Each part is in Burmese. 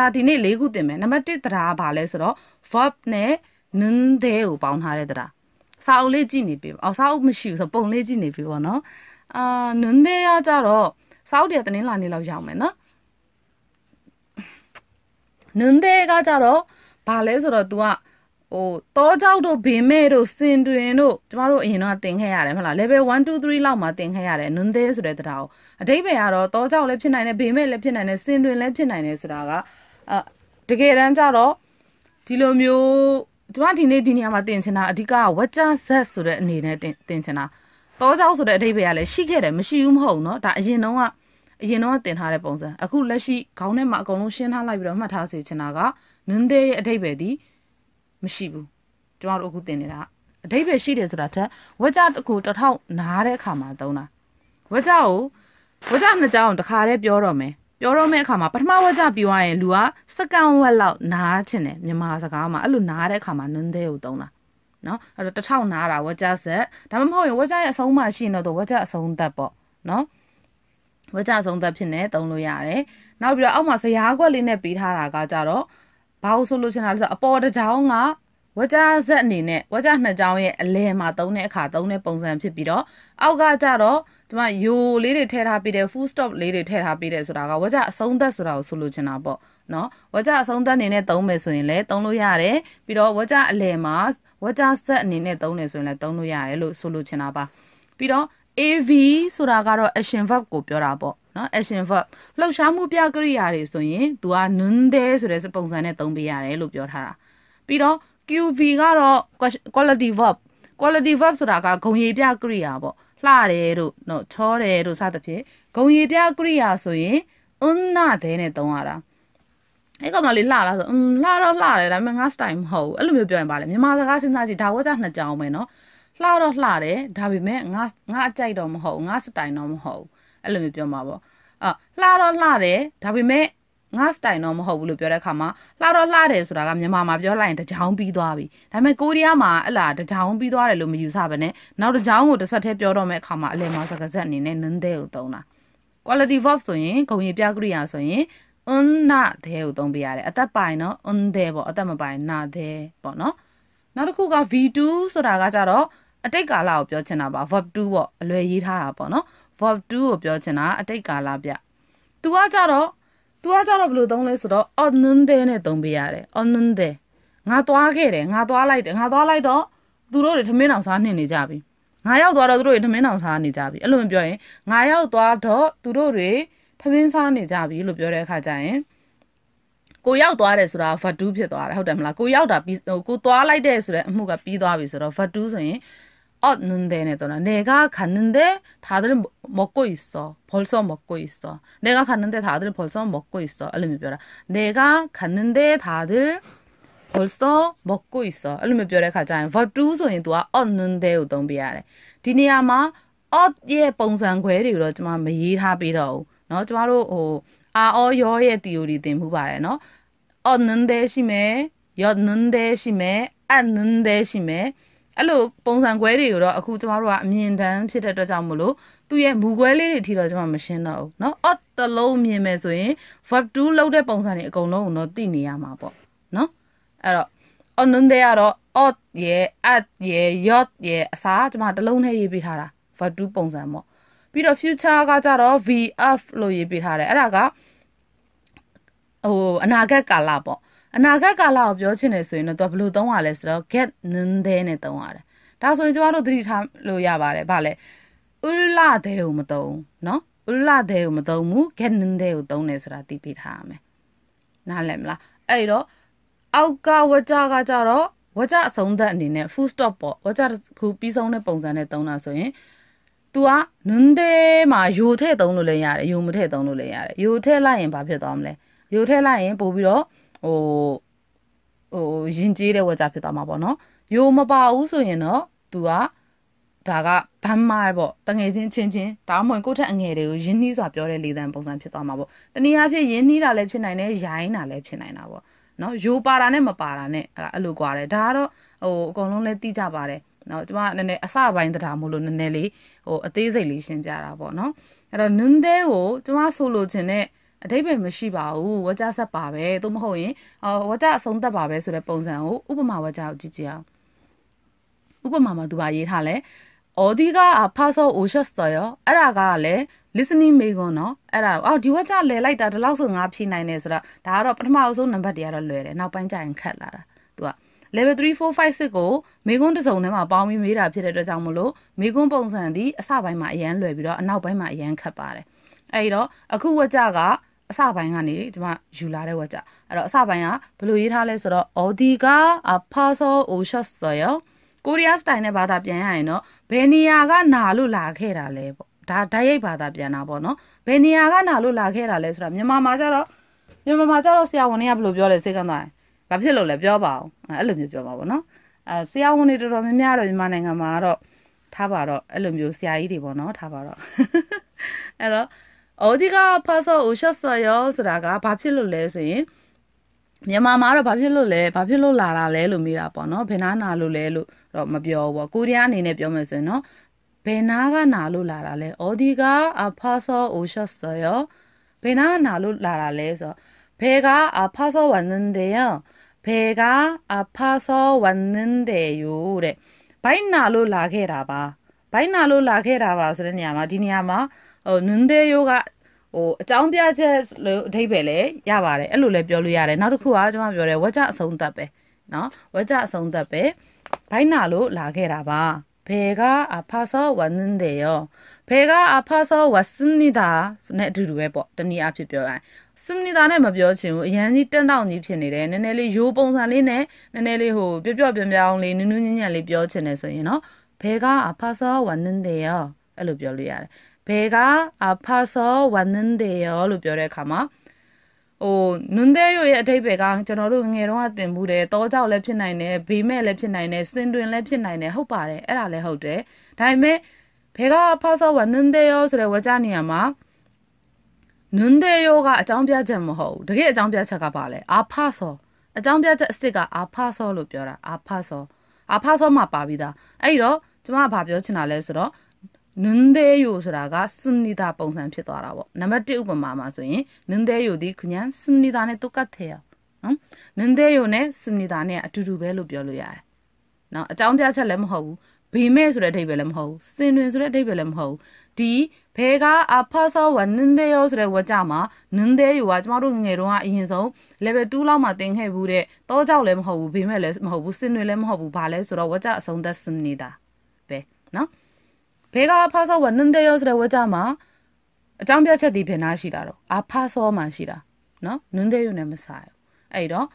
ဒါဒီနေ့၄ခုသင်မယ်နံပါတ်1တရားဘာလဲဆိုတော့ verb နဲ့ nun တဲ့ကိုပေါင်းထားတဲ့တရားစာအုပ်လေးကြည့်နေပြီအော်စာအုပ်မရှိဘူးဆိုပုံလေးကြည့်နေပြီပေါ့နော်အာ nun တဲ့ကကြတော့စာအုပ်တွေတနင်္လာနေ့လောက်ရောက်မယ်နော် nun တဲ့ကကြတော့ဘာလဲဆိုတော့ तू ကဟိုတောကြောက်တို့ဘေမဲ့တို့စင်တွင်တို့ကျမတို့အရင်တော့တင်ခဲ့ရတယ်မဟုတ်လား level 1 2 3လောက်မှာတင်ခဲ့ရတယ်နွန်းသေးဆိုတဲ့တရားကိုအတိတ်ပဲကတော့တောကြောက်လည်းဖြစ်နိုင်တယ်ဘေမဲ့လည်းဖြစ်နိုင်တယ်စင်တွင်လည်းဖြစ်နိုင်တယ်ဆိုတာကအတကယ်တမ်းကျတော့ဒီလိုမျိုးကျမဒီနေ့ဒီနေရာမှာတင်ချင်တာအဓိကဝက်ကျဇက်ဆိုတဲ့အနေနဲ့တင်တင်ချင်တာတောကြောက်ဆိုတဲ့အဓိပ္ပာယ်ကလည်းရှိခဲ့တယ်မရှိဘူးမဟုတ်ဘူးเนาะဒါအရင်တုန်းကအရင်တုန်းကတင်ထားတဲ့ပုံစံအခုလက်ရှိခေါင်းထဲမှာအကုန်လုံးရှင်းထားလိုက်ပြီးတော့မှတ်ထားစေချင်တာကနန်းသေးရဲ့အဓိပ္ပာယ်ဒီမရှိဘူးကျမတို့အခုတင်နေတာအဓိပ္ပာယ်ရှိတယ်ဆိုတာထက်ဝက်ကျကိုတစ်ထောက်နားတဲ့အခါမှာသုံးတာဝက်ကျကိုဝက်ကျနှစ်ကြောင်တစ်ခါတည်းပြောတော့မယ်ပြောတော့မယ့်အခါမှာပထမဝက်ကြပြီးသွားရင်လူကစကန်ဝက်လောက်နားချင်တယ်မြန်မာစကားမှာအဲ့လိုနားတဲ့အခါမှာနန်းသေးကိုသုံးတာနော်အဲ့တော့တစ်ထောင်နားတာဝက်ကြဆက်ဒါမှမဟုတ်ရင်ဝက်ကြရဲ့အဆုံးမရှိရင်တော့ဝက်ကြအဆုံးသက်ပေါ့နော်ဝက်ကြအဆုံးသက်ဖြစ်နေသုံးလို့ရတယ်နောက်ပြီးတော့အောက်မှာဇရာကွက်လေးနဲ့ပေးထားတာကကြတော့ဘာလို့ဆိုလို့ချင်တာလဲဆိုအပေါ်တစ်ကြောင်းကဝကြဇက်အနေနဲ့ဝကြနှစ်ကြောင်းရဲ့အလဲမှာသုံးတဲ့အခါသုံးတဲ့ပုံစံဖြစ်ပြီးတော့အောက်ကကြတော့ကျမယိုလေးတွေထည့်ထားပေးတယ် full stop လေးတွေထည့်ထားပေးတယ်ဆိုတာကဝါကြအဆုံးသက်ဆိုတာကိုဆိုလိုချင်တာပေါ့နော်ဝါကြအဆုံးသက်အနေနဲ့သုံးမယ်ဆိုရင်လည်းသုံးလို့ရတယ်ပြီးတော့ဝါကြအလယ်မှာဝါကြဆက်အနေနဲ့သုံးတယ်ဆိုရင်လည်းသုံးလို့ရတယ်လို့ဆိုလိုချင်တာပါပြီးတော့ AV ဆိုတာကတော့ action verb ကိုပြောတာပေါ့နော် action verb လှုပ်ရှားမှုပြကရိယာတွေဆိုရင် तू ကနွန်းသေးဆိုတဲ့ပုံစံနဲ့သုံးပေးရတယ်လို့ပြောထားတာပြီးတော့ QV ကတော့ quality verb quality verb ဆိုတာကဂုံရည်ပြကရိယာပေါ့လှတယ်တို့နော်ချောတယ်တို့စသဖြင့်ဂုံရည်တရားကရိယာဆိုရင်ဥနနာတဲ့နဲ့သုံးရတာအဲ့ကောင်မလေးလှလားဆိုอืมလှတော့လှတယ်ဒါပေမဲ့ငါ style မဟုတ်ဘူးအဲ့လိုမျိုးပြောရင်ပါလေမြန်မာစကားစဉ်းစားကြည့်ဒါဝကြနှစ်ကြောင်းပဲเนาะလှတော့လှတယ်ဒါပေမဲ့ငါငါအကြိုက်တော့မဟုတ်ငါ style တော့မဟုတ်အဲ့လိုမျိုးပြောမှာပေါ့အော်လှတော့လှတယ်ဒါပေမဲ့ငါစတိုင်တော့မဟုတ်ဘူးလို့ပြောတဲ့အခါမှာလှတော့လှတယ်ဆိုတာကမြန်မာမှာပြောလိုက်ရင်တကြောင်ပြီးသွားပြီဒါပေမဲ့ကိုရီးယားမှာအဲ့လားတကြောင်ပြီးသွားတယ်လို့မယူဆဘဲနဲ့နောက် တကြောင်ကိုတစ်ဆက်တည်းပြောတော့မယ့်အခါမှာအလယ်မှာစကားဆက်အနေနဲ့နန်းတဲ့ကိုသုံးတာ quality verb ဆိုရင်ဂုံရပြကရိယာဆိုရင် un na the ကိုသုံးပြရတယ်အသက်ပိုင်တော့ un the ပေါ့အသက်မပိုင် na the ပေါ့နော်နောက်တစ်ခုက v2 ဆိုတာကကြတော့အတိတ်ကာလကိုပြောချင်တာပါ verb 2ပေါ့အလွယ်ရေးထားတာပေါ့နော် verb 2ကိုပြောချင်တာအတိတ်ကာလပြ तू ကကြတော့သူကကြတော့ဘယ်လိုသုံးလဲဆိုတော့ onunde နဲ့သုံးပေးရတယ် onunde ငါသွားခဲ့တယ်ငါသွားလိုက်တယ်ငါသွားလိုက်တော့သူတို့တွေထမင်းအောင်စားနှင်နေကြပြီငါရောက်သွားတော့သူတို့တွေထမင်းအောင်စားနေကြပြီအဲ့လိုမပြောရင်ငါရောက်သွားတော့သူတို့တွေထမင်းစားနေကြပြီလို့ပြောတဲ့အခါကျရင်ကိုရောက်သွားတယ်ဆိုတာ vatu ဖြစ်သွားတယ်ဟုတ်တယ်မလားကိုရောက်တာပြီးကိုသွားလိုက်တဲ့ဆိုတဲ့အမှုကပြီးသွားပြီဆိုတော့ vatu ဆိုရင် 얻는데 얘네들아 내가 갔는데 다들 먹고 있어 벌써 먹고 있어 내가 갔는데 다들 벌써 먹고 있어 알루미별아 내가 갔는데 다들 벌써 먹고 있어 အဲ့လိုမျိုးပြောတဲ့ခါကျရင် verb to ဆိုရင် तू က on နဲ့ကိုသုံးပြရတယ်ဒီနေရာမှာ on ရဲ့ပုံစံခွဲတွေကိုတော့ကျွန်မမရေးထားပြီးတော့ဘူးเนาะကျွန်တော်တို့ဟို are or your ရဲ့ theory သင်မှုပါတယ်เนาะ on နဲ့ရှိမယ် your နဲ့ရှိမယ် at နဲ့ရှိမယ်အဲ့လိုပုံစံ꽌တွေကိုတော့အခုကျမတို့ကအမြင်တမ်းဖြစ်တဲ့အတွက်ကြောင့်မလို့သူ့ရဲ့မူ꽌လေးတွေထိတော့ကျမမရှင်းတော့ဘူးเนาะ odd တလုံးမြင်မယ်ဆိုရင် verb 2လောက်တဲ့ပုံစံတွေအကုန်လုံးကိုတော့သိနေရမှာပေါ့เนาะအဲ့တော့ on တဲ့ကတော့ odd ရယ် at ရယ် yot ရယ်အစားကျမတလုံးနဲ့ရေးပေးထားတာ verb 2ပုံစံပေါ့ပြီးတော့ future ကကြတော့ vf လို့ရေးပေးထားတယ်အဲ့ဒါကဟိုအနာဂတ်ကာလပေါ့အနာဂတ်ကာလကိုပြောချင်တယ်ဆိုရင်တော့သူကဘယ်လိုသုံးရလဲဆိုတော့ get nan there နဲ့သုံးရတယ်ဒါဆိုရင်ကျမတို့သတိထားလို့ရပါတယ်ဗါလဲဥလာတဲ့ကိုမသုံးနော်ဥလာတဲ့ကိုမသုံးဘူး get nan there ကိုသုံးတယ်ဆိုတာသိပြထားရမယ်နားလည်မလားအဲ့တော့အောက်ကဝကြကကြတော့ဝကြအဆုံးသက်အနေနဲ့ full stop ပေါ့ဝကြခုပြီးဆုံးတဲ့ပုံစံနဲ့သုံးတာဆိုရင် तू ကနွန်းတဲ့မှာယိုထဲ့သုံးလို့လည်းရတယ်ယိုမထဲ့သုံးလို့လည်းရတယ်ယိုထဲ့လိုက်ရင်ဘာဖြစ်သွားမလဲယိုထဲ့လိုက်ရင်ပို့ပြီးတော့ဟိုဟိုယဉ်ကျေးတဲ့ဝါကြဖြစ်သွားမှာပေါ့နော်ယိုမပါဘူးဆိုရင်တော့ तू ကဒါကဘမ်းမာပေါ့တငယ်ချင်းချင်းချင်းဒါမှမဟုတ်ကိုယ့်ထက်အငယ်တွေကိုယဉ်နှီးစွာပြောတဲ့လေသံပုံစံဖြစ်သွားမှာပေါ့တနည်းအားဖြင့်ယဉ်နှီးတာလည်းဖြစ်နိုင်တယ်ရိုင်းတာလည်းဖြစ်နိုင်တာပေါ့နော်ယိုပါတာနဲ့မပါတာနဲ့အဲ့လိုကွာတယ်ဒါကတော့ဟိုအကုန်လုံးလည်းသိကြပါတယ်နော်ကျွန်မနည်းနည်းအစပိုင်းတရားမို့လို့နည်းနည်းလေးဟိုအသေးစိတ်လေးရှင်းပြတာပေါ့နော်အဲ့တော့နွန်းသေးကိုကျွန်မဆိုလိုချင်တဲ့အတိပ္ပယ်မရှိပါဘူးဝါကျဆက်ပါပဲသို့မဟုတ်ရင်ဝါကျအဆုံးသက်ပါပဲဆိုတဲ့ပုံစံကိုဥပမာဝါကျကိုကြည့်ကြအောင်ဥပမာမှာသူပါရေးထားလဲအော်ဒီကဖာဆောအိုရှက်စတာရောအဲ့ဒါကလည်း listening မေကွန်နော်အဲ့ဒါအော်ဒီဝက်ကြလဲလိုက်တာဒီလောက်ဆိုငါဖြေနိုင်တယ်ဆိုတော့ဒါကတော့ပထမအဆုံးနံပါတ်တွေကတော့လွယ်တယ်နောက်ပိုင်းကျရင်ခက်လာတာသူက level 3 4 5 6ကိုမေကွန်တစ်စုံထဲမှာပေါင်းပြီးမေးတာဖြစ်တဲ့အတွက်ကြောင့်မလို့မေကွန်ပုံစံသည်အစပိုင်းမှာအရန်လွယ်ပြီးတော့အနောက်ပိုင်းမှာအရန်ခက်ပါတယ်အဲ့ဒီတော့အခုဝက်ကြကအစပိုင်းကနေဒီမှာယူလာတဲ့ဝါကြအဲ့တော့အစပိုင်းကဘယ်လိုရေးထားလဲဆိုတော့အော်ဒီကအပါဆောအိုရှတ်ဆော်ယောကိုရီးယားစတိုင်နဲ့ဘာသာပြန်ရရင်တော့ဘယ်နေရာကနာလို့လာခဲ့တာလဲပေါ့ဒါဓာတ်ရိုက်ဘာသာပြန်တာပေါ့နော်ဘယ်နေရာကနာလို့လာခဲ့တာလဲဆိုတာမြန်မာမှာကျတော့မြန်မာမှာကျတော့ဆရာဝန်တွေကဘယ်လိုပြောလဲစိတ်ကန်းသွားတယ်ဘာဖြစ်လို့လဲပြောပါအောင်အဲ့လိုမျိုးပြောပါပေါ့နော်အဲဆရာဝန်တွေတော်တော်များများတော့မြန်မာနိုင်ငံမှာတော့ထားပါတော့အဲ့လိုမျိုးဆရာကြီးတွေပေါ့နော်ထားပါတော့အဲ့တော့အော်ဒီကဖာဆောကိုရှော့ဆော်ရောဆိုတာကဘာဖြစ်လို့လဲဆိုရင်မြန်မာမှာတော့ဘာဖြစ်လို့လဲဘာဖြစ်လို့လာတာလဲလို့မေးတာပေါ့နော်ဘယ်နာနာလို့လဲလို့တော့မပြောဘူးပေါ့ကိုရီးယားအနေနဲ့ပြောမယ်ဆိုရင်တော့ဘယ်နာကနာလို့လာတာလဲအော်ဒီကအဖာဆောကိုရှော့ဆော်ရောဘယ်နာနာလို့လာတာလဲဆိုတော့ဘယ်ကအဖာဆောဝန်နန်တယ်ယောဘယ်ကအဖာဆောဝန်နန်တယ်ယောတဲ့ဘိုင်းနာလို့လာခဲ့တာပါဘိုင်းနာလို့လာခဲ့တာပါဆိုတဲ့နေရာမှာဒီနေရာမှာဟိုနွန်းသေးယောကဟိုအကြောင်းပြချက်လို့အဓိပ္ပာယ်လည်းရပါတယ်အဲ့လိုလည်းပြောလို့ရတယ်နောက်တစ်ခုကကျွန်မပြောတယ်ဝကြအဆုံးသက်ပဲเนาะဝကြအဆုံးသက်ပဲဘိုင်းနာလို့လာခဲ့တာပါဘယ်ကအဖဆောဝနင်းတယ်ရောဘယ်ကအဖဆောဝစနိဒာနဲ့အတူတူပဲပေါ့တနည်းအားဖြင့်ပြောရရင်စနိဒာနဲ့မပြောချင်ဘူးအရန်ကြီးတန်တောင့်ကြီးဖြစ်နေတယ်နည်းနည်းလေးရိုးပုံစံလေးနဲ့နည်းနည်းလေးဟိုပြပြပြောင်ပြောင်လေးနူးနူးညံ့ညံ့လေးပြောချင်တယ်ဆိုရင်เนาะဘယ်ကအဖဆောဝနင်းတယ်ရောအဲ့လိုပြောလို့ရတယ်배가아파서왔는데 요. လို့ပြောတဲ့အခါမှာဟိုနွန်းတဲ့ရဲ့အတိတ်ဘယ်ကကျွန်တော်တို့ငယ်တုန်းကတင်မှုတယ်တောကြောက်လည်းဖြစ်နိုင်တယ်ဘေးမဲ့လည်းဖြစ်နိုင်တယ်စင်တွင်လည်းဖြစ်နိုင်တယ်ဟုတ်ပါတယ်အဲ့ဒါလည်းဟုတ်တယ်ဒါပေမဲ့ဘယ်ကဖဆော့ဝနွန်းတဲ့ရောဆိုတဲ့ဝကြနေရာမှာနွန်းတဲ့ရောကအကြောင်းပြချက်မဟုတ်ဘူးတကယ်အကြောင်းပြချက်ကပါလေအာဖဆော့အကြောင်းပြချက်အစ်စ်ကအာဖဆော့လို့ပြောတာအာဖဆော့အာဖဆော့မှာပါပြီးသားအဲ့တော့ကျွန်မကဘာပြောချင်တာလဲဆိုတော့နင်းသေးယိုဆိုတာကစနိဒာပုံစံဖြစ်သွားတာပေါ့နံပါတ်1ဥပမာမှာဆိုရင်နင်းသေးယိုဒီခညာစနိဒာနဲ့တုတ်ကတ်သေးရနော်နင်းသေးယိုနဲ့စနိဒာနဲ့အတူတူပဲလို့ပြောလို့ရတယ်နော်အကြောင်းပြချက်လည်းမဟုတ်ဘူးဘေမဲ့ဆိုတဲ့အဓိပ္ပာယ်လည်းမဟုတ်ဘူးစင်တွင်ဆိုတဲ့အဓိပ္ပာယ်လည်းမဟုတ်ဘူးဒီဘဲကအဖဆောဝနင်းသေးယောဆိုတဲ့ဝါကြမှာနင်းသေးယောကကျမတို့ငယ်တုန်းကအရင်ဆုံး level 2လောက်မှသင်ခဲ့ဘူးတဲ့တောကြောက်လည်းမဟုတ်ဘူးဘေမဲ့လည်းမဟုတ်ဘူးစင်တွင်လည်းမဟုတ်ဘူးဘာလဲဆိုတော့ဝါကြအဆုံးသက်စင်နေတာပဲနော်ဘဲကအဖာဆောဝနန်တဲ့ရောဆိုတဲ့ဝါကြမှာအကြောင်းပြချက်ဒီဖြစ်နာရှိတာတော့အဖာဆောမှရှိတာနော်နန်တဲ့ရုံနဲ့မဆိုင်ဘူးအဲ့တော့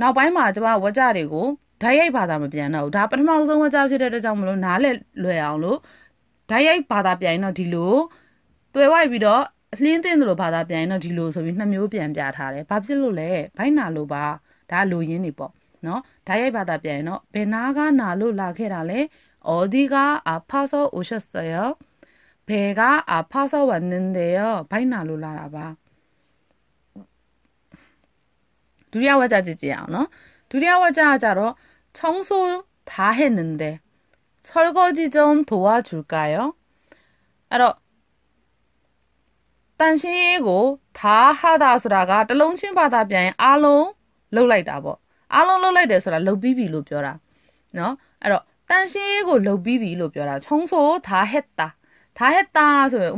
နောက်ပိုင်းမှာကျွန်မဝါကြတွေကိုဓာတ်ရိုက်ဘာသာမပြန်တော့ဘူးဒါပထမဆုံးဝါကြဖြစ်တဲ့အတွက်ကြောင့်မလို့နားလဲလွယ်အောင်လို့ဓာတ်ရိုက်ဘာသာပြန်တော့ဒီလိုတွေ့ဝိုက်ပြီးတော့အလင်းသိမ့်တယ်လို့ဘာသာပြန်ရင်တော့ဒီလိုဆိုပြီးနှစ်မျိုးပြန်ပြထားတယ်။ဘာဖြစ်လို့လဲ။ဘိုင်းနာလို့ပါ။ဒါလိုရင်းနေပေါ့။နော်။ဓာတ်ရိုက်ဘာသာပြန်ရင်တော့ဘယ်နာကနာလို့လာခဲ့တာလဲ။어디가아파서오셨어 요? 배가아파서왔는데 요. 바이나로라라 봐. 두리아와자지지 야, 너? 두리아와자자로청소다했는데설거지좀도와줄까 요? 알 어. 단신이고다하다스라가떨렁친바다변아롱လှုပ်လိုက်တာပေါ့အားလုံးလှုပ်လိုက်တယ်ဆိုတာလှုပ်ပြီးပြီလို့ပြောတာเนาะအဲ့တော့ 딴식을 러비비 로 벼라 청소 다 했다 다 했다ဆိုရင်ဥမာအင်းစာတွေပါတယ်ရေးတယ်ပေါ့အင်းစာပြီးသွားရင်ဘယ်လိုပြောမလဲ다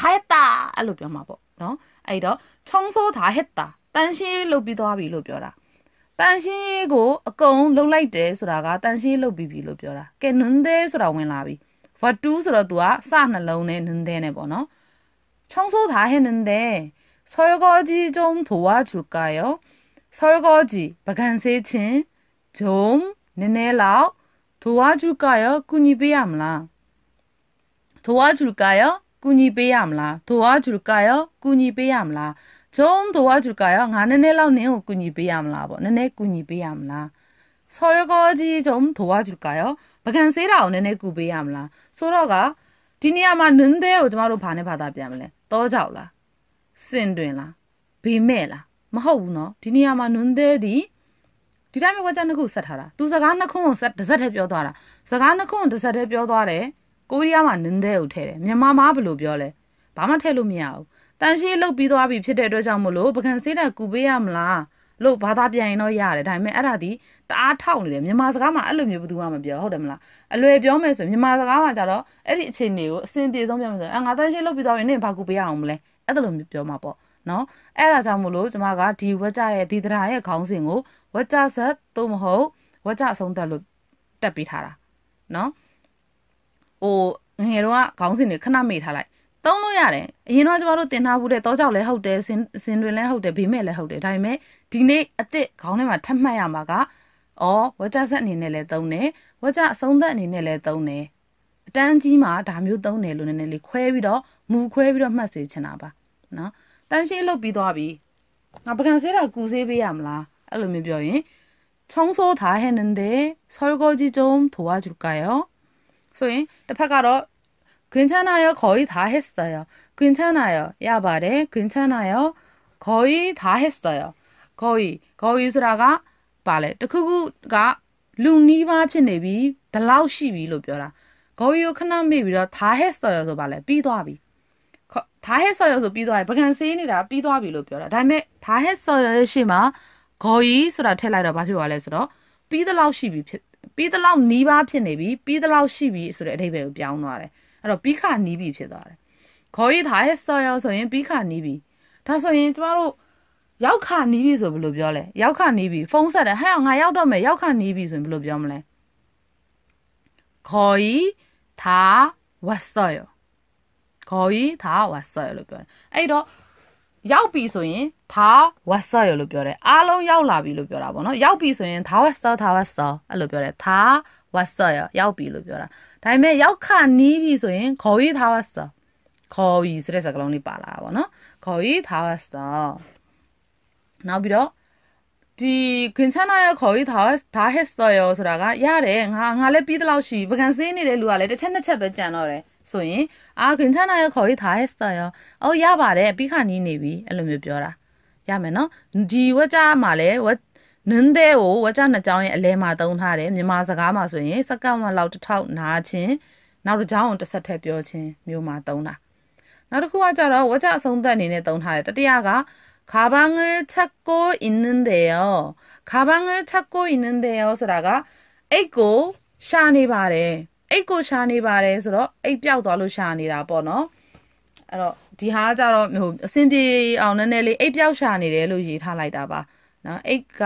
했다အဲ့လိုပြောမှာပေါ့နော်အဲ့တော့청소다 했다တန်ရှင်းလုပ်ပြီးသွားပြီလို့ပြောတာတန်ရှင်းရေးကိုအကုန်လုပ်လိုက်တယ်ဆိုတာကတန်ရှင်းလုပ်ပြီးပြီလို့ပြောတာကဲနွန်းသေးဆိုတာဝင်လာပြီ what to ဆိုတော့ तू ကစနှလုံးနဲ့နွန်းသေးနဲ့ပေါ့နော်청소다 했는데 설거지 좀도와줄까요 설거지 ပကံစေးချင်းဂျုံနည်းနည်းလောက်ဒွားကျူကရောကူညီပေးရမလားဒွားကျူကရောကူညီပေးရမလားဒွားကျူကရောကူညီပေးရမလားဂျုံဒွားကျူကရောငါနည်းနည်းလောက်နင်းကိုကူညီပေးရမလားပေါ့နည်းနည်းကူညီပေးရမလားဆော်ရကောကြီးဂျုံဒွားကျူကရောပကံစေးတာကိုနည်းနည်းကူပေးရမလားဆိုတော့ကဒီနေရာမှာနင်းသေးကိုကျမတို့ဘာနဲ့ဘာသာပြန်မလဲတောကြောက်လားစင်တွင်လားဘေမဲ့လားမဟုတ်ဘူးเนาะဒီနေရာမှာနွန်းသေးသည်ဒီတိုင်းပဲဝါကျနှစ်ခုဆက်ထားတာသူစကားနှစ်ခုကိုဆက်တစ်ဆက်တည်းပြောသွားတာစကားနှစ်ခုကိုတစ်ဆက်တည်းပြောသွားတယ်ကိုရီးယားမှာနင်းတဲ့ကိုထဲတယ်မြန်မာမှာဘယ်လိုပြောလဲဘာမှထည့်လို့မရဘူးတန်ရှင်းလုတ်ပြီးသွားပြီဖြစ်တဲ့အတွက်ကြောင့်မလို့ပကံစေးတာကူပေးရမလားလို့ဘာသာပြန်ရင်တော့ရတယ်ဒါပေမဲ့အဲ့ဒါဒီတအားထောက်နေတယ်မြန်မာစကားမှာအဲ့လိုမျိုးဘယ်သူမှမပြောဟုတ်တယ်မလားအလွယ်ပြောမယ်ဆိုမြန်မာစကားမှာကြတော့အဲ့ဒီအခြေအနေကိုအစဉ်ပြေဆုံးပြောမယ်ဆိုရင်အာငါတန်ရှင်းလုတ်ပြီးသွားရင်နင့်ဘာကူပေးရအောင်မလဲအဲ့ဒါလိုမျိုးပြောမှာပေါ့နော်အဲ့ဒါကြောင့်မို့လို့ကျမကဒီဝက်ကြရဲ့ဒီသဒ္ဓါရဲ့ခေါင်းစဉ်ကိုဝက်ကြဆက်သို့မဟုတ်ဝက်ကြအဆုံးသက်လို့တက်ပေးထားတာနော်ဟိုငယ်တော့ကခေါင်းစဉ်တွေခဏမေ့ထားလိုက်သုံးလို့ရတယ်အရင်တော့ကျမတို့တင်ထားဘူးတဲ့တောကြောက်လည်းဟုတ်တယ်စင်စင်တွင်လည်းဟုတ်တယ်ဘေးမဲ့လည်းဟုတ်တယ်ဒါပေမဲ့ဒီနေ့အစ်စ်ခေါင်းထဲမှာထပ်မှတ်ရမှာကအော်ဝက်ကြဆက်အနေနဲ့လည်းသုံးတယ်ဝက်ကြအဆုံးသက်အနေနဲ့လည်းသုံးတယ်အတန်းကြီးမှာဒါမျိုးသုံးတယ်လို့နည်းနည်းလေးခွဲပြီးတော့မူခွဲပြီးတော့မှတ်စေချင်တာပါနော် တန်းရှင်းလုပ်ပြီးသွားပြီငါပကံဆေးတာကူဆေးပေးရမလားအဲ့လိုမျိုးပြောရင်청소다했는데설거지좀도와줄까요ဆိုရင်တစ်ဖက်ကတော့괜찮아요거의다했어요괜찮아요야바래괜찮아요거의다했어요거의거의ဆိုတာကပါလေတခုခုကလူနီးပါးဖြစ်နေပြီဒီလောက်ရှိပြီလို့ပြောတာ거의ကိုခဏမေ့ပြီးတော့다 했어요ဆိုပါလေပြီးသွားပြီ ဒါဟက်ဆော်ရဆိုပြီးသွားပြီပကံဆေးနေတာပြီးသွားပြီလို့ပြောတာဒါပေမဲ့ဒါဟက်ဆော်ရရှိမှဂေါ်ကြီးဆိုတာထည့်လိုက်တော့ဘာဖြစ်သွားလဲဆိုတော့ပြီးသလောက်ရှိပြီပြီးသလောက်နီးပါးဖြစ်နေပြီပြီးသလောက်ရှိပြီဆိုတဲ့အဓိပ္ပာယ်ကိုပြောင်းသွားတယ်အဲ့တော့ပြီးခါနီးပြီဖြစ်သွားတယ်ဂေါ်ကြီးဒါဟက်ဆော်ရဆိုရင်ပြီးခါနီးပြီဒါဆိုရင်ကျမတို့ရောက်ခါနီးပြီဆိုဘယ်လိုပြောလဲရောက်ခါနီးပြီဖုန်းဆက်တယ်ဟဲ့ငါရောက်တော့မယ်ရောက်ခါနီးပြီဆိုရင်ဘယ်လိုပြောမလဲခေါ်ဤသာဝတ်ဆော်ခေါ်ကြီးဒါဝါဆာလို့ပြောတယ်အဲ့တော့ရောက်ပြီဆိုရင်ဒါဝါဆာလို့ပြောတယ်အားလုံးရောက်လာပြီလို့ပြောတာပေါ့နော်ရောက်ပြီဆိုရင်ဒါဝါဆာဒါဝါဆာအဲ့လိုပြောတယ်ဒါဝါဆာရောက်ပြီလို့ပြောတာဒါပေမဲ့ရောက်ခနီးပြီဆိုရင်ခေါ်ကြီးဒါဝါဆာခေါ်ကြီးဆိုတဲ့စကားလုံးလေးပါလာတာပေါ့နော်ခေါ်ကြီးဒါဝါဆာနောက်ပြီးတော့ဒီခွင်ချနာရဲ့ခေါ်ကြီးဒါဒါဟက်ဆော်ရောဆိုတာကရတယ်ငါငါလည်းပြီးသလောက်ရှိပကံစင်းနေတဲ့လူကလည်းတစ်ချက်နှစ်ချက်ပဲကြံတော့တယ်ဆိုရင်အာဂင်ချနာရခေါ်ရထားဟက်စတာရောအော်ရပါတယ်ပြီးခါနီးနေပြီအဲ့လိုမျိုးပြောတာရမယ်နော်ဒီဝကြမှာလဲဝနင်းတဲ့ကိုဝကြနှစ်ကြောင်းရဲ့အလဲမှာသုံးထားတယ်မြန်မာစကားမှာဆိုရင်စကတ်ဝမ်လောက်တစ်ထောက်နားချင်းနောက်တစ်ကြောင်းတစ်ဆက်ထည့်ပြောချင်းမျိုးမှာသုံးတာနောက်တစ်ခုကကြတော့ဝကြအဆုံးသက်အနေနဲ့သုံးထားတယ်တတိယက가방을찾고있는데 요. 가방을찾고있는데 요. 소라가에이고샤니바레အိတ်ကိုရှာနေပါတယ်ဆိုတော့အိတ်ပြောက်သွားလို့ရှာနေတာပေါ့နော်အဲ့တော့ဒီဟာကကြတော့ဟိုအဆင်ပြေအောင်နည်းနည်းလေးအိတ်ပြောက်ရှာနေတယ်လို့ရေးထားလိုက်တာပါနော်အိတ်က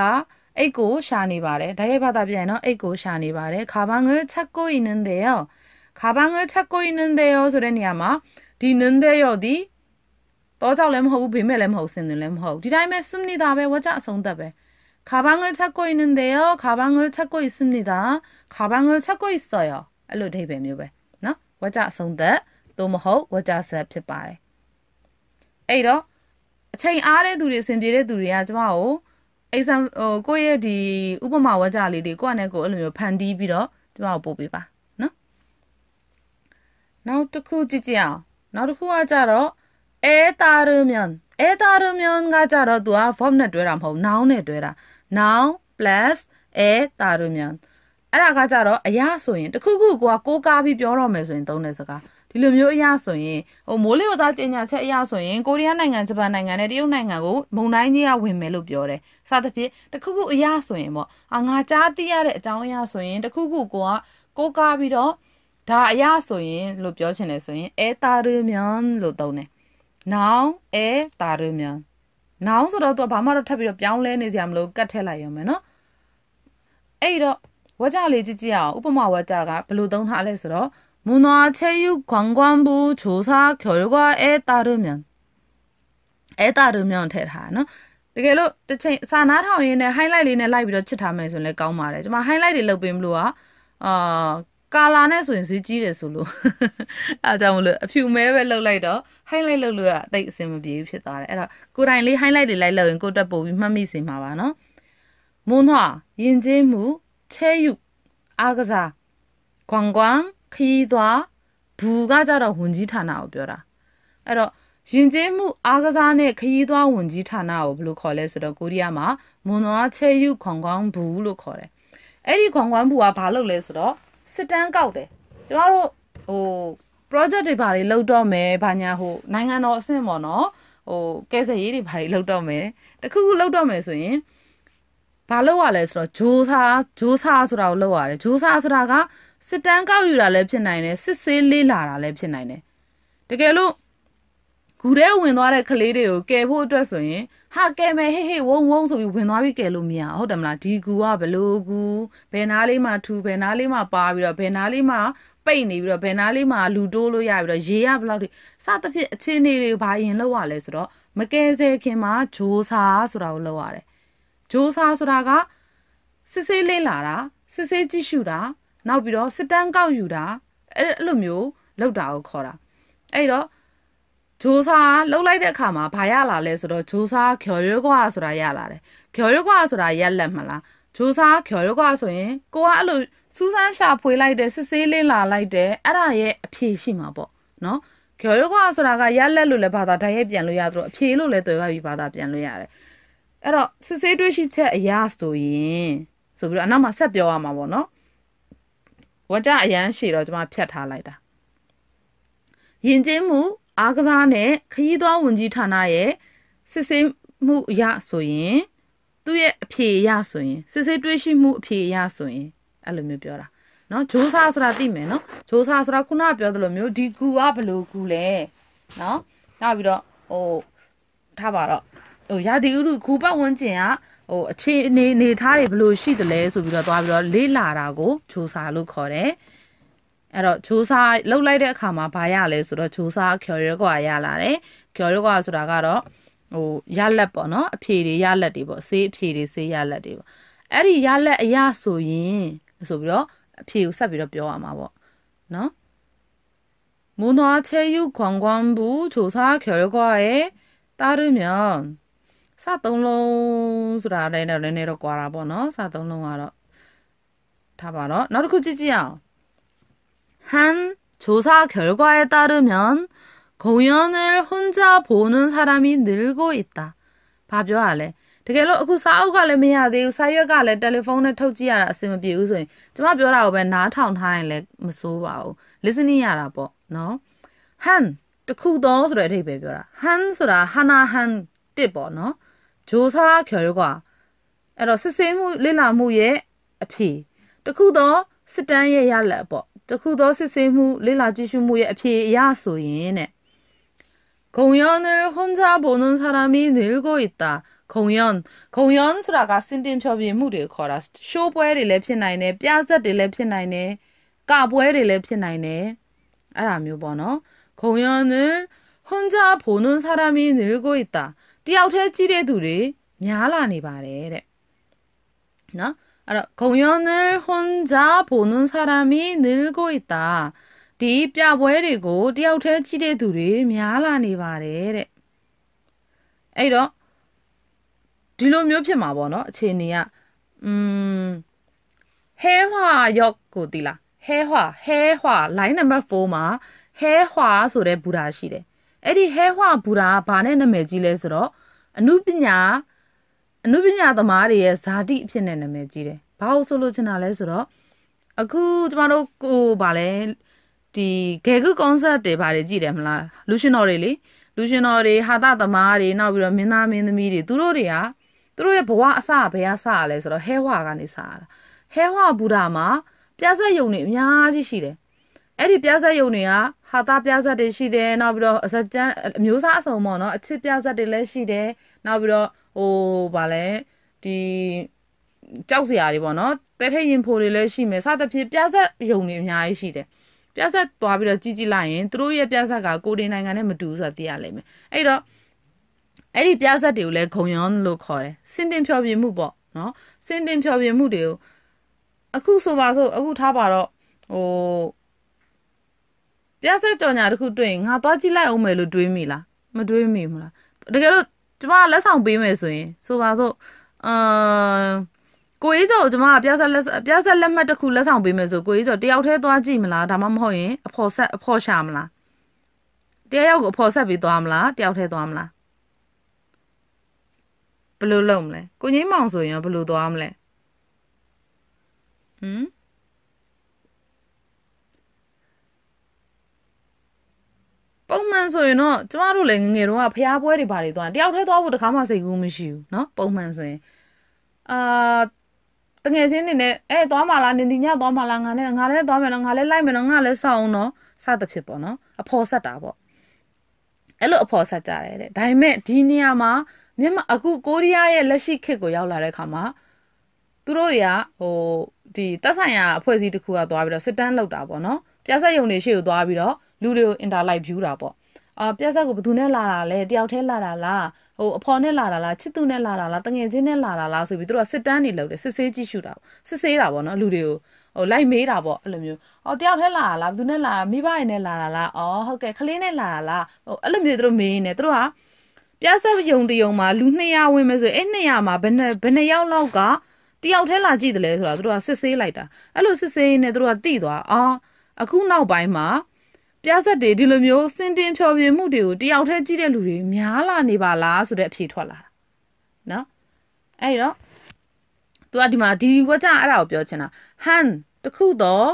အိတ်ကိုရှာနေပါတယ်ဒါရိုက်ဘာသာပြန်နော်အိတ်ကိုရှာနေပါတယ်ခါဘာငယ်ချက်ကို있는데요ခါဘာငယ်ချက်ကို있는데요ဆိုတဲ့နေရာမှာဒီနင်းတဲ့ရောဒီတော့ကြောက်လည်းမဟုတ်ဘူးဘေးမဲ့လည်းမဟုတ်ဆင်သွင်းလည်းမဟုတ်ဒီတိုင်းပဲစွမ်နေတာပဲဝါကြအဆုံးသက်ပဲ가방을찾고있는데 요. 가방을찾고있습니 다. 가방을찾고있어 요. အဲ့လိုအဓိပ္ပာယ်မျိုးပဲနော်ဝါကျအဆုံးသက်သို့မဟုတ်ဝါကျဆက်ဖြစ်ပါတယ်အဲ့တော့အချိန်အားတဲ့သူတွေအဆင်ပြေတဲ့သူတွေကကျမကို exam ဟိုကိုယ့်ရဲ့ဒီဥပမာဝါကျလေးတွေကိုယ့်အနေကိုအဲ့လိုမျိုးဖန်တီးပြီးတော့ကျမကိုပို့ပေးပါနော်နောက်တစ်ခုကြည့်ကြအောင်နောက်တစ်ခုကကြတော့အဲတာရမြန်အဲတာရမြန်ကကြတော့ तू က verb နဲ့တွဲတာမဟုတ် noun နဲ့တွဲတာ noun plus အဲတာရမြန်အဲ့ဒါကကြတော့အရာဆိုရင်တခုခုကိုကကိုးကားပြီးပြောတော့မယ်ဆိုရင်သုံးတဲ့စကားဒီလိုမျိုးအရာဆိုရင်ဟိုမိုးလေဝသကြေညာချက်အရာဆိုရင်ကိုရီးယားနိုင်ငံဂျပန်နိုင်ငံနဲ့တရုတ်နိုင်ငံကိုမုံတိုင်းကြီးကဝင်မယ်လို့ပြောတယ်စသဖြင့်တခုခုအရာဆိုရင်ပေါ့အာငါကြားသိရတဲ့အကြောင်းအရာဆိုရင်တခုခုကိုကကိုးကားပြီးတော့ဒါအရာဆိုရင်လို့ပြောချင်တယ်ဆိုရင်အဲတာရမြန်လို့သုံးတယ်နောင်အဲတာရမြန်နောင်ဆိုတော့သူကဘာမှတော့ထပ်ပြီးတော့ပြောင်းလဲနေစရာမလိုကတ်ထည့်လိုက်ရုံပဲเนาะအဲ့တော့ဝါကြလေးကြည့်ကြည့်အောင်ဥပမာဝါကြကဘယ်လိုသုံးထားလဲဆိုတော့문화체육관광부조사결과에따르면에따르면ထည့်ထားနော်တကယ်လို့တစ်ချိန်စာနားထောင်ရင်းနဲ့ highlight လေးနဲ့လိုက်ပြီးတော့ချစ်ထားမယ်ဆိုရင်လည်းကောင်းပါတယ်ကျွန်မ highlight တွေလုပ်ပေးမလို့อ่ะအာကာလာနဲ့ဆိုရင်ဈေးကြီးတယ်ဆိုလို့အဲအကြောင်းမလို့အဖြူမဲပဲလုပ်လိုက်တော့ highlight လုပ်လို့ကအသိအစင်မပြေဘူးဖြစ်သွားတယ်အဲ့တော့ကိုတိုင်လေး highlight တွေလိုက်လုပ်ရင်ကိုတက်ပို့ပြီးမှတ်မိစေမှာပါနော်မွန်းထွားယဉ်ကျေးမှု체 육, 아그 사, 관 광, 기도와부가자라혼지타나오벼 라. 에러신재무아그사네기도와혼지타나오블루컬레스로코리아마모노아체육관광부로컬 레. 에리관광부가발로레스로스탄까오 데. ကျမတို့ဟို project တွေဘာတွေလုပ်တော့မယ်ဘာညာဟိုနိုင်ငံတော်အဆင့်ပေါ့နော်ဟိုကဲဆယ်ရေးတွေဘာတွေလုပ်တော့မယ်တခုခုလုပ်တော့မယ်ဆိုရင်ဘာလုပ်ရလဲဆိုတော့ဂျိုးစာဂျိုးစာဆိုတာကိုလုပ်ရတယ်ဂျိုးစာဆိုတာကစစ်တမ်းကောက်ယူတာလည်းဖြစ်နိုင်တယ်စစ်ဆေးလေးလာတာလည်းဖြစ်နိုင်တယ်တကယ်လို့ဂူထဲဝင်သွားတဲ့ကလေးတွေကိုကယ်ဖို့အတွက်ဆိုရင်ဟာကယ်မယ်ဟေးဟေးဝုံဝုံဆိုပြီးဝင်သွားပြီးကယ်လို့မရဟုတ်တယ်မလားဒီဂူကဘလို့ဂူဘယ်နားလေးမှထူဘယ်နားလေးမှပါပြီးတော့ဘယ်နားလေးမှပိတ်နေပြီးတော့ဘယ်နားလေးမှလူတိုးလို့ရပြီးတော့ရေရဘလောက်ထိစသဖြင့်အခြေအနေတွေဘာရင်လောက်ရလဲဆိုတော့မကယ်စေခင်မှာဂျိုးစာဆိုတာကိုလောက်ရတယ်ဂျိုးစားဆိုတာကစစ်ဆေးလေ့လာတာစစ်ဆေးကြည့်ရှုတာနောက်ပြီးတော့စစ်တမ်းကောက်ယူတာအဲ့လိုမျိုးလောက်တာကိုခေါ်တာအဲ့တော့ဂျိုးစာလှုပ်လိုက်တဲ့အခါမှာဘာရလာလဲဆိုတော့ဂျိုးစာကျော်ရွကွာဆိုတာရလာတယ်ကျော်ရွကွာဆိုတာရက်လက်မလားဂျိုးစာကျော်ရွကွာဆိုရင်ကိုကအဲ့လိုစူးစမ်းရှာဖွေလိုက်တဲ့စစ်ဆေးလေ့လာလိုက်တဲ့အဲ့ဒါရဲ့အဖြေရှိမှာပေါ့နော်ကျော်ရွကွာဆိုတာကရက်လက်လို့လည်းဘာသာတိုင်းရဲ့ပြန်လို့ရသလိုအဖြေလို့လည်းတွေ့ပါပြီဘာသာပြန်လို့ရတယ်အဲ့တော့စစ်ဆေးတွေ့ရှိချက်အရာဆိုရင်ဆိုပြီးတော့အနောက်မှာဆက်ပြောရမှာပေါ့နော်ဝတ္တအရန်ရှည်တော့ကျွန်မဖြတ်ထားလိုက်တာယဉ်ကျေးမှုအားကစားနဲ့ခရီးသွားဝန်ကြီးဌာနရဲ့စစ်ဆေးမှုအရာဆိုရင်သူ့ရဲ့အဖြေအရဆိုရင်စစ်ဆေးတွေးရှိမှုအဖြေအရဆိုရင်အဲ့လိုမျိုးပြောတာเนาะဂျိုးစားဆိုတာသိမယ်เนาะဂျိုးစားဆိုတာခုနပြောသလိုမျိုးဒီကူကဘယ်လိုကူလဲเนาะနောက်ပြီးတော့ဟိုထားပါတော့ဟိုရာသီဥတုခူပတ်ဝန်းကျင်ကဟိုအခြေအနေနေထားတွေဘလို့ရှိသလဲဆိုပြီးတော့သွားပြီးတော့လေ့လာတာကို조사လို့ခေါ်တယ်အဲ့တော့조사လောက်လိုက်တဲ့အခါမှာဘာရလဲဆိုတော့조사ကျော်ရွက်ကွာရလာတယ်ကျော်ရွက်ကွာဆိုတာကတော့ဟိုရလက်ပေါ့နော်အဖြေတွေရလက်တွေပေါ့ဆေးအဖြေတွေဆေးရလက်တွေပေါ့အဲ့ဒီရလက်အရာဆိုရင်ဆိုပြီးတော့အဖြေကိုဆက်ပြီးတော့ပြောရမှာပေါ့နော်문화체육관광부조사결과에따르면စသုံးလုံးဆိုတာလည်းတော့နည်းနည်းတော့ကွာတာပေါ့နော်စသုံးလုံးကတော့ထားပါတော့နောက်တစ်ခုကြည့်ကြည့်အောင်ဟန်조사결과에따르면공연을혼자보는사람이늘고있다ဘာပြောရလဲတကယ်လို့အခုစာအုပ်ကလည်းမရသေးဘူးစာရွက်ကလည်းတယ်လီဖုန်းနဲ့ထုတ်ကြည့်ရတာအဆင်မပြေဘူးဆိုရင်ကျမပြောတာကိုပဲနားထောင်ထားရင်လည်းမစိုးပါဘူး listening ရတာပေါ့နော် han တခုသောဆိုတဲ့အဓိပ္ပာယ်ပြောတာ han ဆိုတာ hana han တစ်ပေါ့နော်조사결과အဲ့တော့စစ်ဆေးမှုလေ့လာမှုရဲ့အဖြေတခုသောစစ်တမ်းရဲ့ရလဒ်ပေါ့တခုသောစစ်ဆေးမှုလေ့လာကြည့်ရှုမှုရဲ့အဖြေအရဆိုရင်တဲ့ဂုံယောနယ်ဟွန်ဇာဘုံနွန်ဆာရာမီနီလ်ကိုအစ်တာခုံယွန်ခုံယွန်ဆိုတာကစင်တင်ဖြောပြမှုတွေခေါ်တာရှိုးပွဲတွေလည်းဖြစ်နိုင်တယ်ပြဆက်တွေလည်းဖြစ်နိုင်တယ်ကပွဲတွေလည်းဖြစ်နိုင်တယ်အဲ့ဒါမျိုးပေါ့နော်ခုံယွန်ဟွန်ဇာဘုံနွန်ဆာရာမီနီလ်ကိုအစ်တာတယောက်တည်းကြီးတဲ့သူတွေများလာနေပါတယ်တဲ့နော်အဲ့တော့ဂုံယောနဟွန်ဂျာဘုံနွန်ဆာရမီနီကိုိတာဒီပြပွဲတွေကိုတယောက်တည်းကြီးတဲ့သူတွေများလာနေပါတယ်တဲ့အဲ့တော့ဒီလိုမျိုးဖြစ်မှာပေါ့နော်အခြေအနေကอืมဟဲဟွာယော့ကိုတီလာဟဲဟွာဟဲဟွာ line number 4မှာဟဲဟွာဆိုတဲ့ဘူတာရှိတယ်အဲ့ဒီဟဲဟွာဘူတာကဘာနဲ့နာမည်ကြီးလဲဆိုတော့အနုပညာအနုပညာသမားတွေရဲ့ဇာတိအဖြစ်နဲ့နာမည်ကြီးတယ်ဘာလို့ဆိုလို့ချင်တာလဲဆိုတော့အခုကျမတို့ကိုဗာလဲဒီဂေကုကွန်ဆတ်တွေဗာတွေကြည့်တယ်မလားလူရှင်တော်တွေလေလူရှင်တော်တွေဟာသသမားတွေနောက်ပြီးတော့မင်းသားမင်းသမီးတွေသူတို့တွေကသူတို့ရဲ့ဘဝအစဘယ်အစရလဲဆိုတော့ဟဲဟွာကနေစရတာဟဲဟွာဘူဒာမှာ ပြဿတ်ယုံတွေအများကြီးရှိတယ်အဲ့ဒီပြဿတ်ယုံတွေကဟာတာပြဇက်တွေရှိတယ်နောက်ပြီးတော့ဇက်ကျန်းအမျိုးအစားအစုံပေါ့နော်အချစ်ပြဇက်တွေလည်းရှိတယ်နောက်ပြီးတော့ဟိုဗာလဲဒီကြောက်စရာတွေပေါ့နော်တဲထဲရင်ဖိုတွေလည်းရှိမယ်စသဖြင့်ပြဇက်ယုံတွေအများကြီးရှိတယ်ပြဇက်သွားပြီးတော့ကြီးကြီးလိုက်ရင်သူတို့ရဲ့ပြဇက်ကကိုတင်နိုင်ငံနဲ့မတူဘူးဆိုတာသိရလိမ့်မယ်အဲ့တော့အဲ့ဒီပြဇက်တွေကိုလည်းဂုံရောင်းလို့ခေါ်တယ်စင်တင်ဖြောပြမှုပေါ့နော်စင်တင်ဖြောပြမှုတွေကိုအခုဆိုပါဆိုအခုထားပါတော့ဟိုပြဆက်ကြော်ညာတစ်ခုတွေ့ရင်ငါသွားကြည့်လိုက်အောင်မယ်လို့တွေးမိလားမတွေးမိဘူးလားတကယ်လို့ကျမလက်ဆောင်ပေးမယ်ဆိုရင်ဆိုပါစို့အာကိုကြီးကျော်ကျမကပြဆက်လက်ပြဆက်လက်မှတ်တစ်ခုလက်ဆောင်ပေးမယ်ဆိုကိုကြီးကျော်တယောက်တည်းသွားကြည့်မလားဒါမှမဟုတ်ရင်အဖော်ဆက်အဖော်ရှာမလားတယောက်ကိုအဖော်ဆက်ပြီးသွားမလားတယောက်တည်းသွားမလားဘယ်လိုလုပ်မလဲကိုငိမ့်မောင်ဆိုရင်ဘယ်လိုသွားမလဲဟမ်ပုံမှန်ဆိုရင်တော့ကျမတို့လည်းငငယ်တော့ဖျားပွဲတွေဘာတွေသွားတယောက်တည်းသွားဖို့တခါမှစိတ်ကူးမရှိဘူးเนาะပုံမှန်ဆိုရင်အာတငယ်ချင်းနေနဲ့အဲသွားမလားနင်ဒီညသွားမလားငါနဲ့ငါလည်းသွားမယ်နော်ငါလည်းလိုက်မယ်နော်ငါလည်းစောင်းနော်စသဖြင့်ပေါ့နော်အဖော်ဆက်တာပေါ့အဲ့လိုအဖော်ဆက်ကြတယ်တဲ့ဒါပေမဲ့ဒီနေရာမှာမြန်မာအခုကိုရီးယားရဲ့လက်ရှိခေတ်ကိုရောက်လာတဲ့အခါမှာသူတို့တွေကဟိုဒီတက်ဆိုင်ရာအဖွဲ့အစည်းတစ်ခုကသွားပြီးတော့စစ်တမ်းလုပ်တာပေါ့နော်ပြဆက်ယုံတွေရှေ့ကိုသွားပြီးတော့လူတွေကို interlight view တာပေါ့အာပြဿနာကိုဘယ်သူနဲ့လာတာလဲတယောက်တည်းလာတာလားဟိုအဖော်နဲ့လာတာလားချစ်သူနဲ့လာတာလားတငယ်ချင်းနဲ့လာတာလားဆိုပြီးသူတို့ကစစ်တမ်းတွေလုပ်တယ်စစ်ဆေးကြည့်ရှုတာစစ်ဆေးတာပေါ့နော်လူတွေကိုဟိုလိုက်မေးတာပေါ့အဲ့လိုမျိုးအော်တယောက်တည်းလာတာလားဘယ်သူနဲ့လာမိဘရင်နဲ့လာတာလားအော်ဟုတ်ကဲ့ခလေးနဲ့လာတာလားဟိုအဲ့လိုမျိုးသူတို့မေးနေတယ်သူတို့ကပြဿနာယုံတယုံမှာလူ200ဝင်မယ်ဆိုအဲ့200မှာဘယ်နှဘယ်နှယောက်လောက်ကတယောက်တည်းလာကြည့်တယ်လဲဆိုတာသူတို့ကစစ်ဆေးလိုက်တာအဲ့လိုစစ်ဆေးနေသူတို့ကတိသွားအာအခုနောက်ပိုင်းမှာပြဆက်တွေဒီလိုမျိုးစင်တင်ဖြောပြမှုတွေကိုတယောက်တည်းကြည့်တဲ့လူတွေများလာနေပါလားဆိုတဲ့အဖြေထွက်လာတာနော်အဲ့တော့ तू อ่ะဒီမှာဒီဝါကျအဲ့ဒါကိုပြောချင်တာ han တခုတော့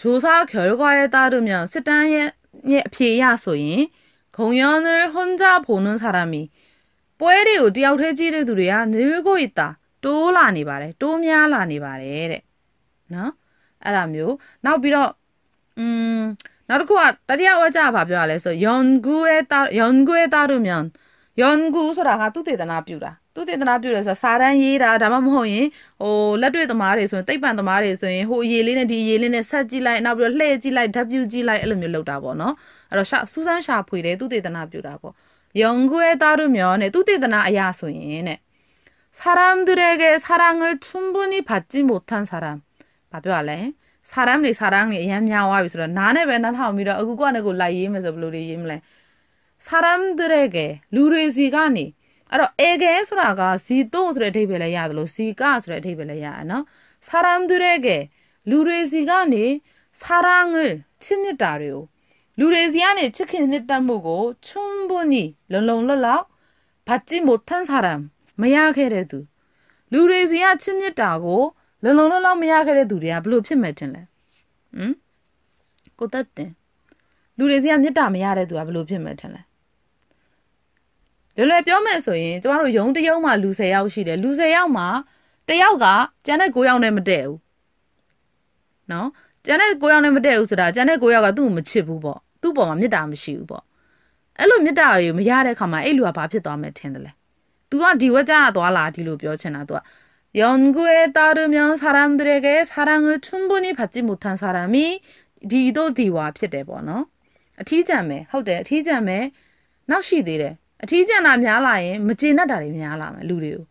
ဂျိုးစားခေါ်ရွာရဲ့တာတို့မြန်စစ်တမ်းရဲ့ရဲ့အဖြေရဆိုရင်ခုံရောင်းတဲ့ဟွန်ဂျာဖုန်နွန်ဆာရမီပွဲတွေကိုတယောက်တည်းကြည့်တဲ့သူတွေကနေကိုဤတာတိုးလာနေပါတယ်တိုးများလာနေပါတယ်တဲ့နော်အဲ့ဒါမျိုးနောက်ပြီးတော့อืมနောက်တစ်ခုကတတိယဝါကျဘာပြောရလဲဆိုယွန်ဂူရဲ့တာယွန်ဂူရဲ့တာတို့မြန်ယွန်ဂူဆိုတာဟာသူတေသနာပြုတာသူတေသနာပြုတယ်ဆိုတာစာတန်းရေးတာဒါမှမဟုတ်ရင်ဟိုလက်တွေ့သမားတွေဆိုရင်တိတ်ပံသမားတွေဆိုရင်ဟိုအရေးလေးနဲ့ဒီအရေးလေးနဲ့ဆက်ကြည့်လိုက်နောက်ပြီးတော့လှည့်ကြည့်လိုက်ဓာတ်ပြုကြည့်လိုက်အဲ့လိုမျိုးလုပ်တာပေါ့နော်အဲ့တော့စူးစမ်းရှာဖွေတယ်သူတေသနာပြုတာပေါ့ယွန်ဂူရဲ့တာတို့မြန်နဲ့သူတေသနာအရာဆိုရင်တဲ့사람들에게사랑을충분히받지못한사 람. 바벼알 래. စာတမ်းတွေစာတမ်းတွေအရင်များသွားပြီဆိုတော့နားနဲ့ပဲနားထောင်ပြီးတော့အခုကနေကိုလိုက်ရေးမယ်ဆိုဘယ်လိုတွေရေးမလဲစာတမ်းတွေကလူတွေစီကနေအဲ့တော့အေကဲဆိုတာကဇီတုဆိုတဲ့အဓိပ္ပာယ်လည်းရတယ်လို့ဇီကဆိုတဲ့အဓိပ္ပာယ်လည်းရတယ်နော်စာရမ်ဒူရဲကလူတွေစီကနေစာရငယ်ချစ်မြတ်တာတွေကိုလူတွေစီကနေချစ်ခင်နှစ်သက်မှုကိုချွန်းပွနီလုံလုံလော့လော့ဘာကြည့်မို့ထန်းစာရမ်မရခဲ့တဲ့သူလူတွေစီကချစ်မြတ်တာကိုလုံလုံလောက်လောက်မရခဲ့တဲ့သူတွေကဘလို့ဖြစ်မယ်တင်လဲဟမ်ကိုသက်တင်လူတွေစီကမေတ္တာမရတဲ့သူကဘလို့ဖြစ်မယ်တင်လဲလွယ်လွယ်ပြောမယ်ဆိုရင်ကျမတို့ယုံတယုံမှလူ10ယောက်ရှိတယ်လူ10ယောက်မှာတယောက်ကကျန်တဲ့9ယောက်နဲ့မတည့်ဘူးနော်ကျန်တဲ့9ယောက်နဲ့မတည့်ဘူးဆိုတာကျန်တဲ့9ယောက်ကသူ့ကိုမချစ်ဘူးပေါ့သူ့ပေါ်မှာမေတ္တာမရှိဘူးပေါ့အဲ့လိုမေတ္တာတွေမရတဲ့အခါမှာအဲ့လူကဘာဖြစ်သွားမယ်ထင်တယ်လဲ तू ကဒီဝကြသွားလာဒီလိုပြောချင်တာ तू က연구에따르면사람들에게사랑을충분히받지못한사람이리더디와ဖြစ်တယ်ပေါ့နော်အထီးကျန်မယ်ဟုတ်တယ်အထီးကျန်မယ်နောက်ရှိသေးတယ်အထီးကျန်တာများလာရင်မကျေနပ်တာတွေများလာမယ်လူတွေကို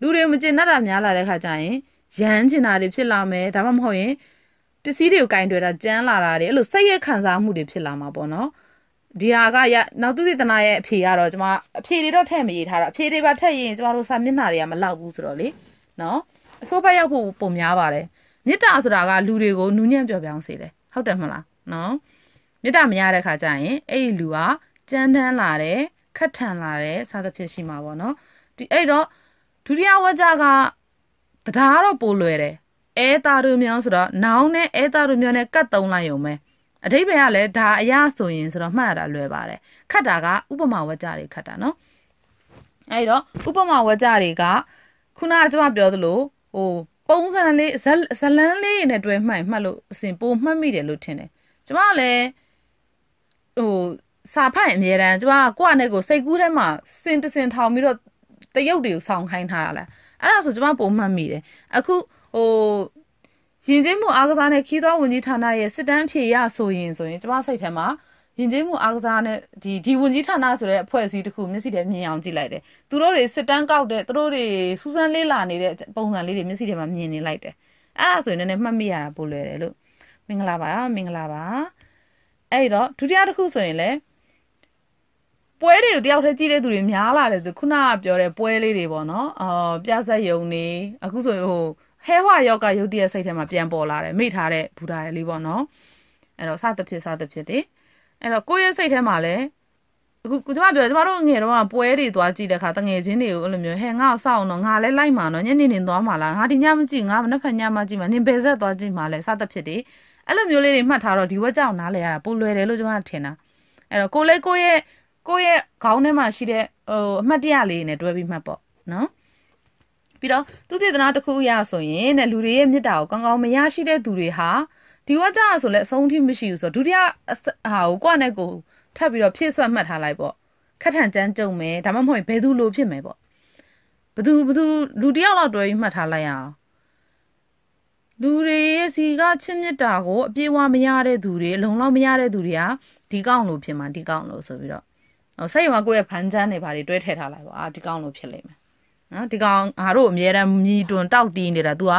လူတွေမကျေနပ်တာများလာတဲ့ခါကျရင်ရမ်းချင်တာတွေဖြစ်လာမယ်ဒါမှမဟုတ်ရင်ပစ္စည်းတွေကိုကင်တွယ်တာကြမ်းလာတာတွေအဲ့လိုစိတ်ရခံစားမှုတွေဖြစ်လာမှာပေါ့နော်ဒီဟာကနောက်သူစေတနာရဲ့အဖြေကတော့ကျွန်မအဖြေတွေတော့ထည့်မရေးထားတော့အဖြေတွေပါထည့်ရင်ကျွန်တော်တို့စာမျက်နှာတွေကမလောက်ဘူးဆိုတော့လေနော်အစိုးဘက်ရောက်ဖို့ပုံများပါတယ်မေတ္တာဆိုတာက လူတွေကိုနူးညံ့ပျော်ပြောင်းစေတယ်ဟုတ်တယ်မလားနော်မေတ္တာမရတဲ့ခါကျရင်အဲ့ဒီလူကကြမ်းတမ်းလာတယ်ခက်ထန်လာတယ်စသဖြင့်ရှိမှာပေါ့နော်ဒီအဲ့တော့ဒုတိယဝကြကတရားတော့ပိုလွယ်တယ်အဲတာတို့မြောင်းဆိုတော့နောင်နဲ့အဲတာတို့မြောင်းနဲ့ကတ်သုံးလိုက်ရုံပဲအဓိပ္ပာယ်ကလည်းဒါအရာဆိုရင်ဆိုတော့မှတ်ရတာလွယ်ပါတယ်ခတ်တာကဥပမာဝကြတွေခတ်တာနော်အဲ့တော့ဥပမာဝကြတွေကခုနကကျွန်မပြောသလိုဟိုပုံစံလေးဇဇလန်းလေးနဲ့တွဲမှိုင်မှတ်လို့အစဉ်ပိုမှတ်မိတယ်လို့ထင်တယ်ကျွန်မလည်းဟိုစာဖတ်အမြဲတမ်းကျွန်မကိုယ့်အနေကိုစိတ်ကူးထဲမှာစင်တစင်ထောင်ပြီးတော့တရုပ်တွေကိုဆောင်းခိုင်းထားရလားအဲ့ဒါဆိုကျွန်မပုံမှတ်မိတယ်အခုဟိုရင်ကျင်းမှုအားကစားနဲ့ခီးသွွားဝန်ကြီးဌာနရဲ့စစ်တမ်းဖြေရဆိုရင်ဆိုရင်ကျွန်မစိတ်ထဲမှာယဉ်ကျေးမှုအားကစားနဲ့ဒီဒီဝန်ကြီးဌာနဆိုတဲ့အဖွဲ့အစည်းတစ်ခုမျက်စိထဲမြင်အောင်ကြည့်လိုက်တယ်သူတို့တွေစစ်တမ်းကောက်တဲ့သူတို့တွေစူးစမ်းလေ့လာနေတဲ့ပုံစံလေးတွေမျက်စိထဲမှာမြင်နေလိုက်တယ်အဲ့ဒါဆိုရင်လည်းမှတ်မိရတာပိုလွယ်တယ်လို့မင်္ဂလာပါမင်္ဂလာပါအဲ့တော့ဒုတိယတစ်ခုဆိုရင်လည်းပွဲတွေကိုတယောက်တည်းကြည့်တဲ့သူတွေများလာတယ်ဆိုခုနကပြောတဲ့ပွဲလေးတွေပေါ့နော်အော်ပြဆက်ယုံနေအခုဆိုဟိုဟဲဟွာယောဂယုတ်တရဲ့စိတ်ထဲမှာပြန်ပေါ်လာတယ်မိထားတဲ့ဘူဒါရဲ့လေးပေါ့နော်အဲ့တော့စသဖြင့်စသဖြင့်တွေအဲ့တော့ကိုယ့်ရဲ့စိတ်ထဲမှာလည်းအခုကျမပြောကျမတို့ငယ်တော့ကပွဲတွေသွားကြည့်တဲ့ခါတငယ်ချင်းတွေကိုအဲ့လိုမျိုးဟဲ့ငါ့ကိုစောက်အောင်တော့ငါလည်းလိုက်မှာနော်ညနေနေသွားမှာလားငါဒီညမကြည့်ငါမနေ့ဖက်ညမကြည့်မှာနင်ဘယ်ဆက်သွားကြည့်မှာလဲစသဖြင့်တွေအဲ့လိုမျိုးလေးတွေမှတ်ထားတော့ဒီဝက်ကြောင်နားလဲရတာပိုလွယ်တယ်လို့ကျမထင်တာအဲ့တော့ကိုလေးကိုရဲ့ကိုရဲ့ခေါင်းထဲမှာရှိတဲ့ဟိုအမှတ်တရလေးနဲ့တွဲပြီးမှတ်ပေါ့နော်ပြီးတော့သူသေသနာတစ်ခုအရဆိုရင်တဲ့လူတွေရဲ့မေတ္တာကိုကောင်းကောင်းမရရှိတဲ့သူတွေဟာဒီဝါကြဆိုလဲအဆုံးထိမရှိဘူးဆိုတော့ဒုတိယဟာကိုကိုယ့်နဲ့ကိုထပ်ပြီးတော့ဖြည့်ဆွတ်မှတ်ထားလိုက်ပေါ့ခက်ထန်ကြမ်းကြုံမယ်ဒါမှမဟုတ်ဘယ်သူလိုဖြစ်မယ်ပေါ့ဘသူဘသူလူတယောက်လောက်တွဲပြီးမှတ်ထားလိုက်ရအောင်လူတွေရဲ့စီကချစ်မြတ်တာကိုအပြေဝမရတဲ့သူတွေအလုံးလောက်မရတဲ့သူတွေကဒီကောင့်လို့ဖြစ်မှာဒီကောင့်လို့ဆိုပြီးတော့ဟိုစိတ်မှာကိုယ့်ရဲ့ဖန်ချမ်းတွေဘာတွေတွဲထည့်ထားလိုက်ပေါ့အာဒီကောင့်လို့ဖြစ်လိမ့်မယ်နော်ဒီကောင်ငါတို့အမြဲတမ်းမြည်တွန်တောက်တီးနေတာ तू က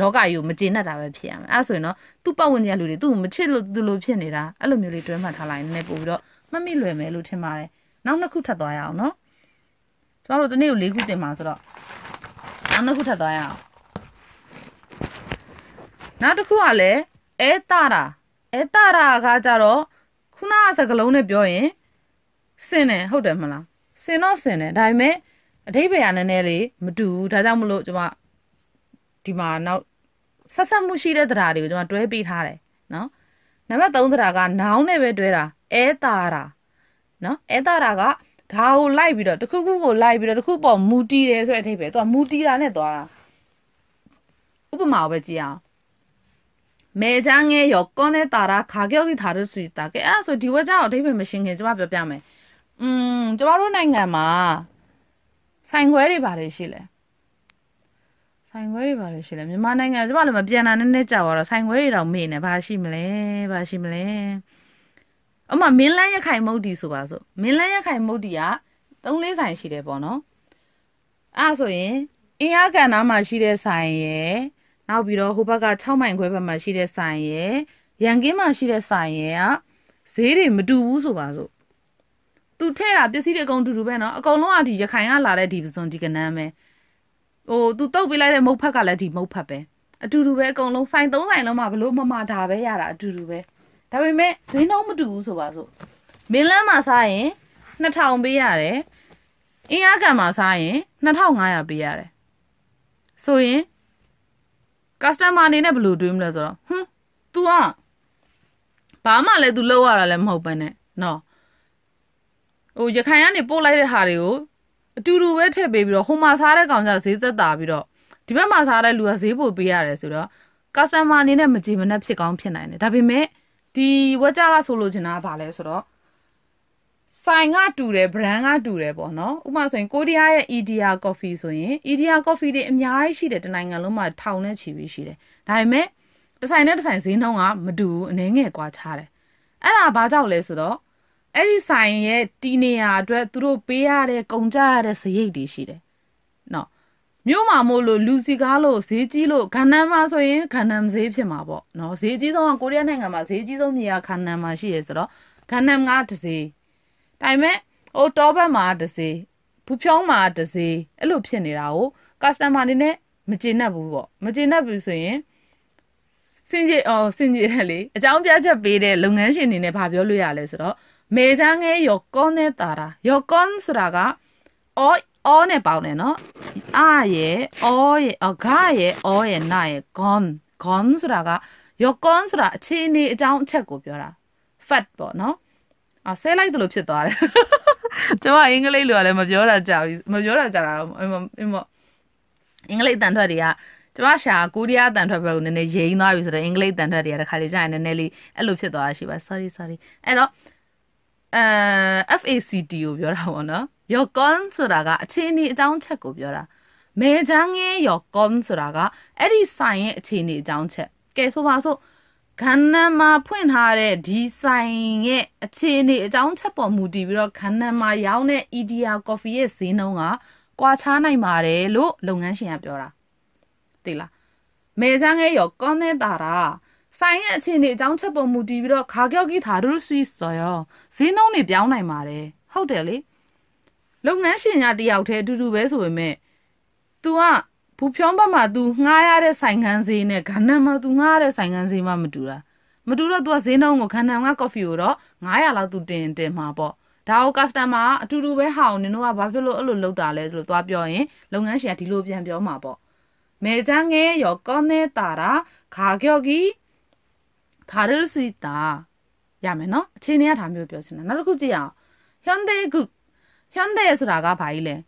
လောကကြီးကိုမကျေနပ်တာပဲဖြစ်ရမယ်အဲ့ဆိုရင်တော့သူ့ပတ်ဝန်းကျင်ကလူတွေသူ့ကိုမချစ်လို့သူလိုဖြစ်နေတာအဲ့လိုမျိုးလေးတွဲမှတ်ထားလိုက်နည်းနည်းပို့ပြီးတော့မမိလွယ်မယ်လို့ထင်ပါတယ်နောက်နှစ်ခုထပ်သွားရအောင်နော်ကျမတို့ဒီနေ့ကို၄ခုတင်ပါဆိုတော့နောက်နှစ်ခုထပ်သွားရအောင်နောက်တစ်ခုကလည်းအဲတာရာအဲတာရာကကြတော့ခုနကစကလုံးနဲ့ပြောရင်စင်တယ်ဟုတ်တယ်မလားစင်တော့စင်တယ်ဒါပေမဲ့အတိတ်ပဲကနည်းနည်းလေးမတူဘူးဒါကြောင့်မလို့ကျွန်မဒီမှာနောက်ဆက်ဆက်မှုရှိတဲ့သဒ္ဓါတွေကိုကျွန်မတွဲပေးထားတယ်နော်နံပါတ်3သဒ္ဓါကနောင်းနဲ့ပဲတွဲတာအဲတာတာနော်အဲတာတာကဒါကိုလိုက်ပြီးတော့တခုခုကိုလိုက်ပြီးတော့တခုပေါ်မူတီးတယ်ဆိုတဲ့အထိပ္ပယ်သူကမူတီးတာနဲ့သွားတာဥပမာပဲကြည့်အောင်မဲချန်းငယ်ရောကောနဲ့တာတာခါကြောက်ကြီးထားလို့ဆိုတာကဲအဲ့ဒါဆိုဒီဝက်ကြောက်အထိပ္ပယ်မရှင်းခင်ကျွန်မပြောပြမယ်อืมကျွန်တော်တို့နိုင်ငံမှာဆိုင်ခွဲတွေပါတယ်ရှိလဲဆိုင်ခွဲတွေပါတယ်ရှိလဲမြန်မာနိုင်ငံကျမလည်းမပြန်တာနည်းနည်းကြာတော့ဆိုင်ခွဲတွေတော့မေ့နေဘာရှိမလဲဘာရှိမလဲအမမင်းလန်းရခိုင်မုတ်တီဆိုပါစို့မင်းလန်းရခိုင်မုတ်တီက3 4ဆိုင်ရှိတယ်ပေါ့နော်အဲ့ဆိုရင်အင်းအားကန်နာမှာရှိတဲ့ဆိုင်ရယ်နောက်ပြီးတော့ဟိုဘက်က6မိုင်ခွဲဘက်မှာရှိတဲ့ဆိုင်ရယ်ရန်ကင်းမှာရှိတဲ့ဆိုင်ရယ်ကဈေးတွေမတူဘူးဆိုပါစို့သူထဲ့တာပစ္စည်းတွေအကုန်တူတူပဲနော်အကုန်လုံးကဒီရခိုင်ကလာတဲ့ဒီပစွန်ဒီကနန်းပဲဟိုသူတုတ်ပေးလိုက်တဲ့မုတ်ဖက်ကလည်းဒီမုတ်ဖက်ပဲအတူတူပဲအကုန်လုံးဆိုင်၃ဆိုင်လုံးမှာဘလို့မမဒါပဲရတာအတူတူပဲဒါပေမဲ့ဈေးနှုန်းမတူဘူးဆိုပါစို့မင်းလန်းမှာစားရင်2000ပေးရတယ်အင်းအားကံမှာစားရင်2500ပေးရတယ်ဆိုရင် customer အနေနဲ့ဘလို့တွေးမလဲဆိုတော့ဟွန်း तू อ่ะဘာမှလည်း तू လောက်ရတာလည်းမဟုတ်ပဲနဲ့နော်ဟိုရခိုင်ကနေပို့လိုက်တဲ့ဟာတွေကိုအတူတူပဲထည့်ပေးပြီးတော့ဟိုမှာစားတဲ့ကောင်ကဈေးသက်သာပြီးတော့ဒီဘက်မှာစားတဲ့လူကဈေးပို့ပေးရတယ်ဆိုတော့ customer အနေနဲ့မကြည်မနှက်ဖြစ်ကောင်းဖြစ်နိုင်တယ်ဒါပေမဲ့ဒီဝက်ကြကဆိုလိုချင်တာကဘာလဲဆိုတော့ဆိုင်ကတူတယ် brand ကတူတယ်ပေါ့နော်ဥပမာဆိုရင်ကိုရီးယားရဲ့ Edia Coffee ဆိုရင် Edia Coffee တွေအများကြီးရှိတယ်တနိုင်ငံလုံးမှာထောင်နဲ့ချီပြီးရှိတယ်ဒါပေမဲ့တစ်ဆိုင်နဲ့တစ်ဆိုင်ဈေးနှုန်းကမတူဘူးအနည်းငယ်ကွာခြားတယ်အဲ့ဒါဘာကြောင့်လဲဆိုတော့အဲ့ဒီဆိုင်ရဲ့တီနေရအတွက်သူတို့ပေးရတဲ့ကုန်ကြရတဲ့စရိတ်တွေရှိတယ်နော်မြို့မှာမို့လို့လူစီကားလို့ဈေးကြီးလို့ခန္ဓာမှာဆိုရင်ခန္ဓာဈေးဖြစ်မှာပေါ့နော်ဈေးကြီးဆုံးကကိုရီးယားနိုင်ငံမှာဈေးကြီးဆုံးမြေကခန္ဓာမှာရှိရဲဆိုတော့ခန္ဓာကတစ်ဈေးဒါပေမဲ့ဟိုတောဘက်မှာတစ်ဈေးဘူဖြောင်းမှာတစ်ဈေးအဲ့လိုဖြစ်နေတာကို customer အနေနဲ့မကျေနပ်ဘူးပေါ့မကျေနပ်ဘူးဆိုရင်စင်ကြီးအော်စင်ကြီးတယ်လေအကြောင်းပြချက်ပေးတဲ့လုပ်ငန်းရှင်အနေနဲ့ဗာပြောလို့ရလဲဆိုတော့매장의여건에따라여건수라가 어, 어에빠오네너아예어예어가예어예나의건건수라가여건수라친이이장책고벼라 fat ပေါ့နော်အဆဲလိုက်သလိုဖြစ်သွားတယ်ကျွန်မအင်္ဂလိပ်လိုကလည်းမပြောတာကြာပြီမပြောတာကြာတာပေါ့အင်္ဂလိပ်တန်ထွက်တွေကကျမရှာကိုရီးယားတန်ထွက်ဘက်ကိုနည်းနည်းရိမ့်သွားပြီဆိုတော့အင်္ဂလိပ်တန်ထွက်တွေကတခါလေကြာရင်နည်းနည်းလေးအဲ့လိုဖြစ်သွားတာရှိပါ sorry sorry အဲ့တော့အဲ FACT ကိုပြောတာပေါ့နော် your con ဆိုတာကအခြေအနေအကြောင်းချက်ကိုပြောတာမဲချမ်းငယ် your con ဆိုတာကအဲ့ဒီဆိုင်ရဲ့အခြေအနေအကြောင်းချက်ကဲဆိုပါစို့ခန္ဓာမှာဖွင့်ထားတဲ့ဒီဆိုင်ရဲ့အခြေအနေအကြောင်းချက်ပေါ်မူတည်ပြီးတော့ခန္ဓာမှာရောင်းတဲ့ EDR coffee ရဲ့ဈေးနှုန်းကကွာခြားနိုင်ပါတယ်လို့လုပ်ငန်းရှင်ကပြောတာသိလားမဲချမ်းငယ် your con နဲ့တာတာဆိုင်ရဲ့အခြေအနေအကြောင်းချက်ပေါ်မူတည်ပြီးတော့ခါကြောက်ကြီးသာရူးဆွီဆော်ရောဈေးနှုန်းတွေပြောင်းနိုင်ပါတယ်ဟုတ်တယ်လေလုပ်ငန်းရှင်ညာတယောက်တည်းအတူတူပဲဆိုပေမဲ့ तू ကဘူဖြောင်းဘက်မှာ तू ငှားရတဲ့ဆိုင်ခန်းဈေးနဲ့ခန္ဓာမှာ तू ငှားရတဲ့ဆိုင်ခန်းဈေးမှမတူတာမတူတော့ तू ကဈေးနှုန်းကိုခန္ဓာကကော်ဖီကိုတော့900လောက် तू တင်တင်မှာပေါ့ဒါကို customer အတူတူပဲဟောင်းနင်တို့ကဘာဖြစ်လို့အဲ့လိုလုပ်တာလဲဆိုလို့သွားပြောရင်လုပ်ငန်းရှင်ကဒီလိုပြန်ပြောမှာပေါ့မေချန်းငယ်ရောကောင်းနေတာရာခါကြော့ကီ다를수있 다. 야매너체내야담요벼스 나. 나도그지 야. 현대극현대에ဆိုတာကဘာကြီးလဲ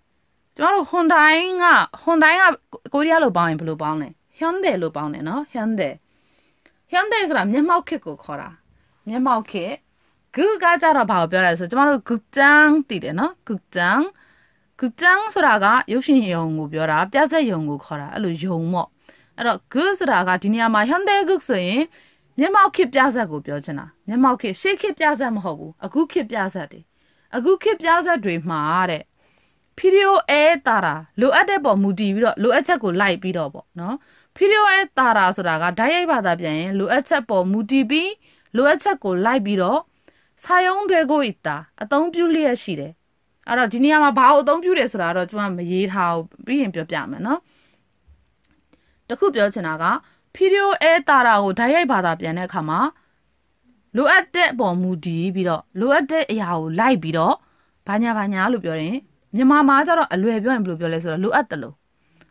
ကျမတို့ဟွန်တိုင်းကဟွန်တိုင်းကကိုရီးယားလိုပေါင်းရင်ဘယ်လိုပေါင်းလဲဟွန်ဒဲလိုပေါင်းတယ်နော်ဟွန်ဒဲဟွန်ဒဲဆိုတာမျက်မှောက်ခစ်ကိုခေါ်တာမျက်မှောက်ခစ်ဂုကကြတော့ဘာကိုပြောလဲဆိုကျမတို့ဂုတန်းတည်တယ်နော်ဂုတန်းဂုတန်းဆိုတာကရုပ်ရှင်ယုံကိုပြောတာပြဿနာယုံကိုခေါ်တာအဲ့လိုယုံပေါ့အဲ့တော့ဂုဆိုတာကဒီနေရာမှာဟွန်ဒဲဂုဆိုရင်မျက်မှောက်ခေတ်ပြဆက်ကိုပြောချင်တာမျက်မှောက်ခေတ်ရှေးခေတ်ပြဆက်မဟုတ်ဘူးအခုခေတ်ပြဆက်တွေအခုခေတ်ပြဆက်တွေမှာတဲ့ဖီဒီယိုအဲတာတာလိုအပ်တဲ့ပေါ်မူတည်ပြီးတော့လိုအပ်ချက်ကိုလိုက်ပြီးတော့ပေါ့နော်ဖီဒီယိုအဲတာတာဆိုတာကဓာတ်ရိုက်ဘာသာပြန်ရင်လိုအပ်ချက်ပေါ်မူတည်ပြီးလိုအပ်ချက်ကိုလိုက်ပြီးတော့စာယုံတွေကိုဤတာအသုံးပြုလျက်ရှိတယ်အဲ့တော့ဒီနေရာမှာဘာကိုအသုံးပြုတယ်ဆိုတာတော့ကျွန်မမရေးထားဘူးပြီးရင်ပြောပြမယ်နော်တခုပြောချင်တာကဖီဒီယိုအဲတာတာကိုဓာတ်ရိုက်ဘာသာပြန်တဲ့အခါမှာလိုအပ်တဲ့အပေါ်မူတည်ပြီးတော့လိုအပ်တဲ့အရာကိုလိုက်ပြီးတော့ဘာညာဘာညာလို့ပြောရင်မြန်မာမှာကျတော့အလွယ်ပြောရင်ဘယ်လိုပြောလဲဆိုတော့လိုအပ်တယ်လို့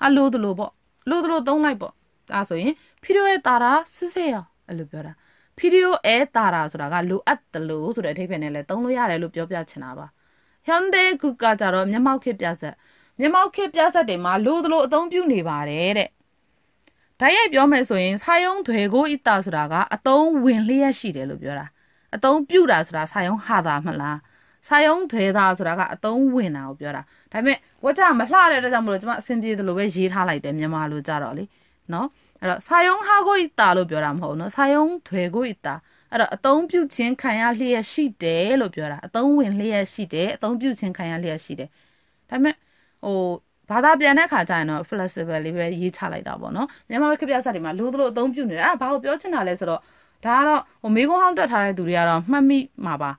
အလိုတယ်လို့ပေါ့လိုတယ်လို့သုံးလိုက်ပေါ့ဒါဆိုရင်ဖီဒီယိုအဲတာတာစစ်စစ်ရောအဲ့လိုပြောတာဖီဒီယိုအဲတာတာဆိုတာကလိုအပ်တယ်လို့ဆိုတဲ့အဓိပ္ပာယ်နဲ့လည်းသုံးလို့ရတယ်လို့ပြောပြချင်တာပါဟွန်ဒေကူကကြတော့မျက်မှောက်ခေပြဆက်မျက်မှောက်ခေပြဆက်တွေမှာလိုသလိုအသုံးပြုနေပါတယ်တဲ့ဓာတ်ရိုက်ပြောမယ်ဆိုရင်စာယုံဒွေကိုဤတာဆိုတာကအတုံးဝင်လျက်ရှိတယ်လို့ပြောတာအတုံးပြုတ်တာဆိုတာစာယုံဟာတာမလားစာယုံဒွေတာဆိုတာကအတုံးဝင်တာကိုပြောတာဒါပေမဲ့ဝကြမလှတဲ့အတွက်ကြောင့်မလို့ကျွန်မအဆင်ပြေတယ်လို့ပဲရေးထားလိုက်တယ်မြန်မာလိုကြတော့လေနော်အဲ့တော့စာယုံဟာကိုဤတာလို့ပြောတာမဟုတ်နော်စာယုံဒွေကိုဤတာအဲ့တော့အတုံးပြုတ်ခြင်းခံရလျက်ရှိတယ်လို့ပြောတာအတုံးဝင်လျက်ရှိတယ်အတုံးပြုတ်ခြင်းခံရလျက်ရှိတယ်ဒါပေမဲ့ဟိုဘာသာပြန်တဲ့ခါကျရင်တော့ flexible လေးပဲရေးချလိုက်တာပေါ့နော်မြန်မာပဲခပြစတွေမှာလိုသလိုအသုံးပြုနေတာအဲ့ဒါဘာကိုပြောချင်တာလဲဆိုတော့ဒါကတော့ဟိုမေကွန်ဟောင်းတက်ထားတဲ့သူတွေကတော့မှတ်မိမှာပါ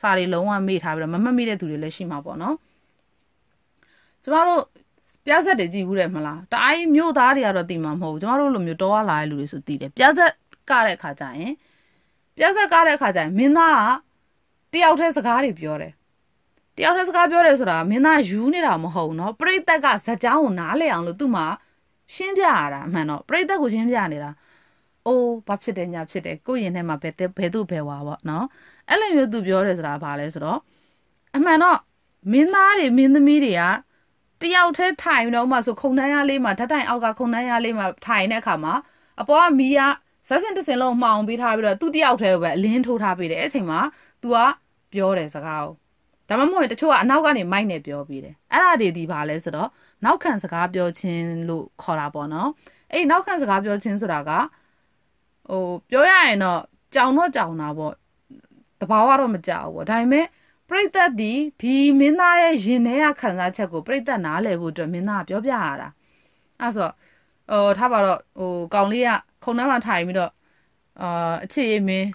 စာတွေလုံးဝမေ့ထားပြီးတော့မမှတ်မိတဲ့သူတွေလည်းရှိမှာပေါ့နော်ကျမတို့ပြားဆက်တွေကြည့်ဘူးတယ်မလားတအားမြို့သားတွေကတော့တီမှာမဟုတ်ဘူးကျမတို့လိုမျိုးတော့လာတဲ့လူတွေဆိုတီတယ်ပြားဆက်ကတဲ့ခါကျရင်ပြားဆက်ကားတဲ့ခါကျရင်မင်းသားကတယောက်တည်းစကားတွေပြောတယ်တယောက်တည်းစကားပြောတယ်ဆိုတာမင်းသားယူနေတာမဟုတ်ဘူးเนาะပြိသက်ကဇက်ကြောင်းကိုနားလဲအောင်လို့သူ့မှာရှင်းပြရတာအမှန်တော့ပြိသက်ကိုရှင်းပြနေတာအိုးဘာဖြစ်တယ်ညာဖြစ်တယ်ကိုရင်ထဲမှာဘယ်ဘယ်သူဘယ်ဝါပေါ့เนาะအဲ့လိုမျိုးသူပြောတယ်ဆိုတာဘာလဲဆိုတော့အမှန်တော့မင်းသားတွေမင်းသမီးတွေကတယောက်တည်းထိုင်တော့မှဆိုခုံတန်းရလေးမှာဓာတ်တိုင်အောက်ကခုံတန်းရလေးမှာထိုင်တဲ့အခါမှာအပေါ်ကမီးရဇက်စင်တစ်စင်လုံးမှောင်ပေးထားပြီးတော့သူတယောက်တည်းပဲအလင်းထိုးထားပေးတယ်အဲ့အချိန်မှာ तू ကပြောတယ်စကားကိုဒါမှမဟုတ်တချို့ကအနောက်ကနေမိုက်နေပြောပြီးတယ်အဲ့ဒါတွေဒီပါလဲဆိုတော့နောက်ခံစကားပြောခြင်းလို့ခေါ်တာပေါ့နော်အဲ့နောက်ခံစကားပြောခြင်းဆိုတာကဟိုပြောရရင်တော့ကြောင်တော့ကြောင်တာပေါ့တဘာဝတော့မကြောက်ဘူးပေါ့ဒါပေမဲ့ပရိသတ်ဒီဒီမင်းသားရဲ့ရင်ထဲကခံစားချက်ကိုပရိသတ်နားလည်ဖို့အတွက်မင်းသားကပြောပြရတာအဲ့ဆိုဟိုထားပါတော့ဟိုကောင်လေးကခုံထဲမှာထိုင်ပြီးတော့အာအချစ်ရေးမင်း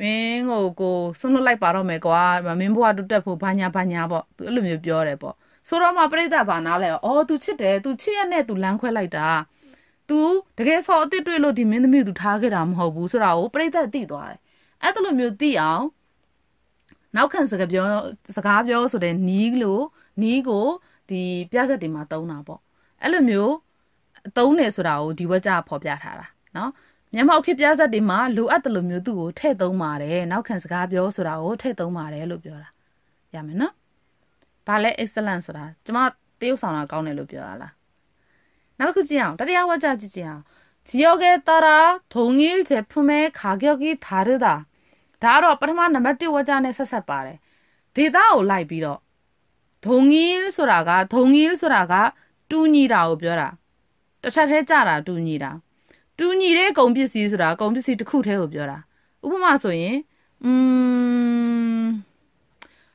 မင်းကိုကိုဆုံးလွတ်လိုက်ပါတော့မယ်ကွာမင်းဘွားတူတက်ဖို့ဘာညာဘာညာပေါ့သူအဲ့လိုမျိုးပြောတယ်ပေါ့ဆိုတော့မှပြိဿဘာနာလဲအော် तू ချစ်တယ် तू ချစ်ရနဲ့ तू လမ်းခွဲလိုက်တာ तू တကယ်ဆော်အစ်စ်တွေ့လို့ဒီမင်းသမီးကို तू ထားခဲ့တာမဟုတ်ဘူးဆိုတာကိုပြိဿသိသွားတယ်အဲ့လိုမျိုးသိအောင်နောက်ခံစကားပြောစကားပြောဆိုတဲ့နီးလို့နီးကိုဒီပြဿက်တွေမှာတုံးတာပေါ့အဲ့လိုမျိုးတုံးနေဆိုတာကိုဒီဝက်ကြဖော်ပြထားတာနော်မျက်မှောက်ခစ်ပြားဆက်တွေမှာလိုအပ်တယ်လို့မျိုးသူ့ကိုထည့်သုံးပါတယ်နောက်ခံစကားပြောဆိုတာကိုထည့်သုံးပါတယ်လို့ပြောတာရမယ်နော်ဘာလဲ excellent ဆိုတာကျမတရုပ်ဆောင်တာကောင်းတယ်လို့ပြောရလားနောက်တစ်ခုကြည့်အောင်တတရားဝါကျကြည့်ကြည့်အောင်지역에따라동일제품의가격이다르 다. ဒါတော့ပထမနံပါတ်1ဝါကျနဲ့ဆက်ဆက်ပါတယ်။ဒေတာကိုလိုက်ပြီးတော့ဒုံကြီးဆိုတာကဒုံကြီးဆိုတာကတူညီတာကိုပြောတာ။တစ်ထပ်တည်းကြတာတူညီတာတူညီတဲ့ကုန်ပစ္စည်းဆိုတာကုန်ပစ္စည်းတစ်ခုတည်းကိုပြောတာဥပမာဆိုရင်อืม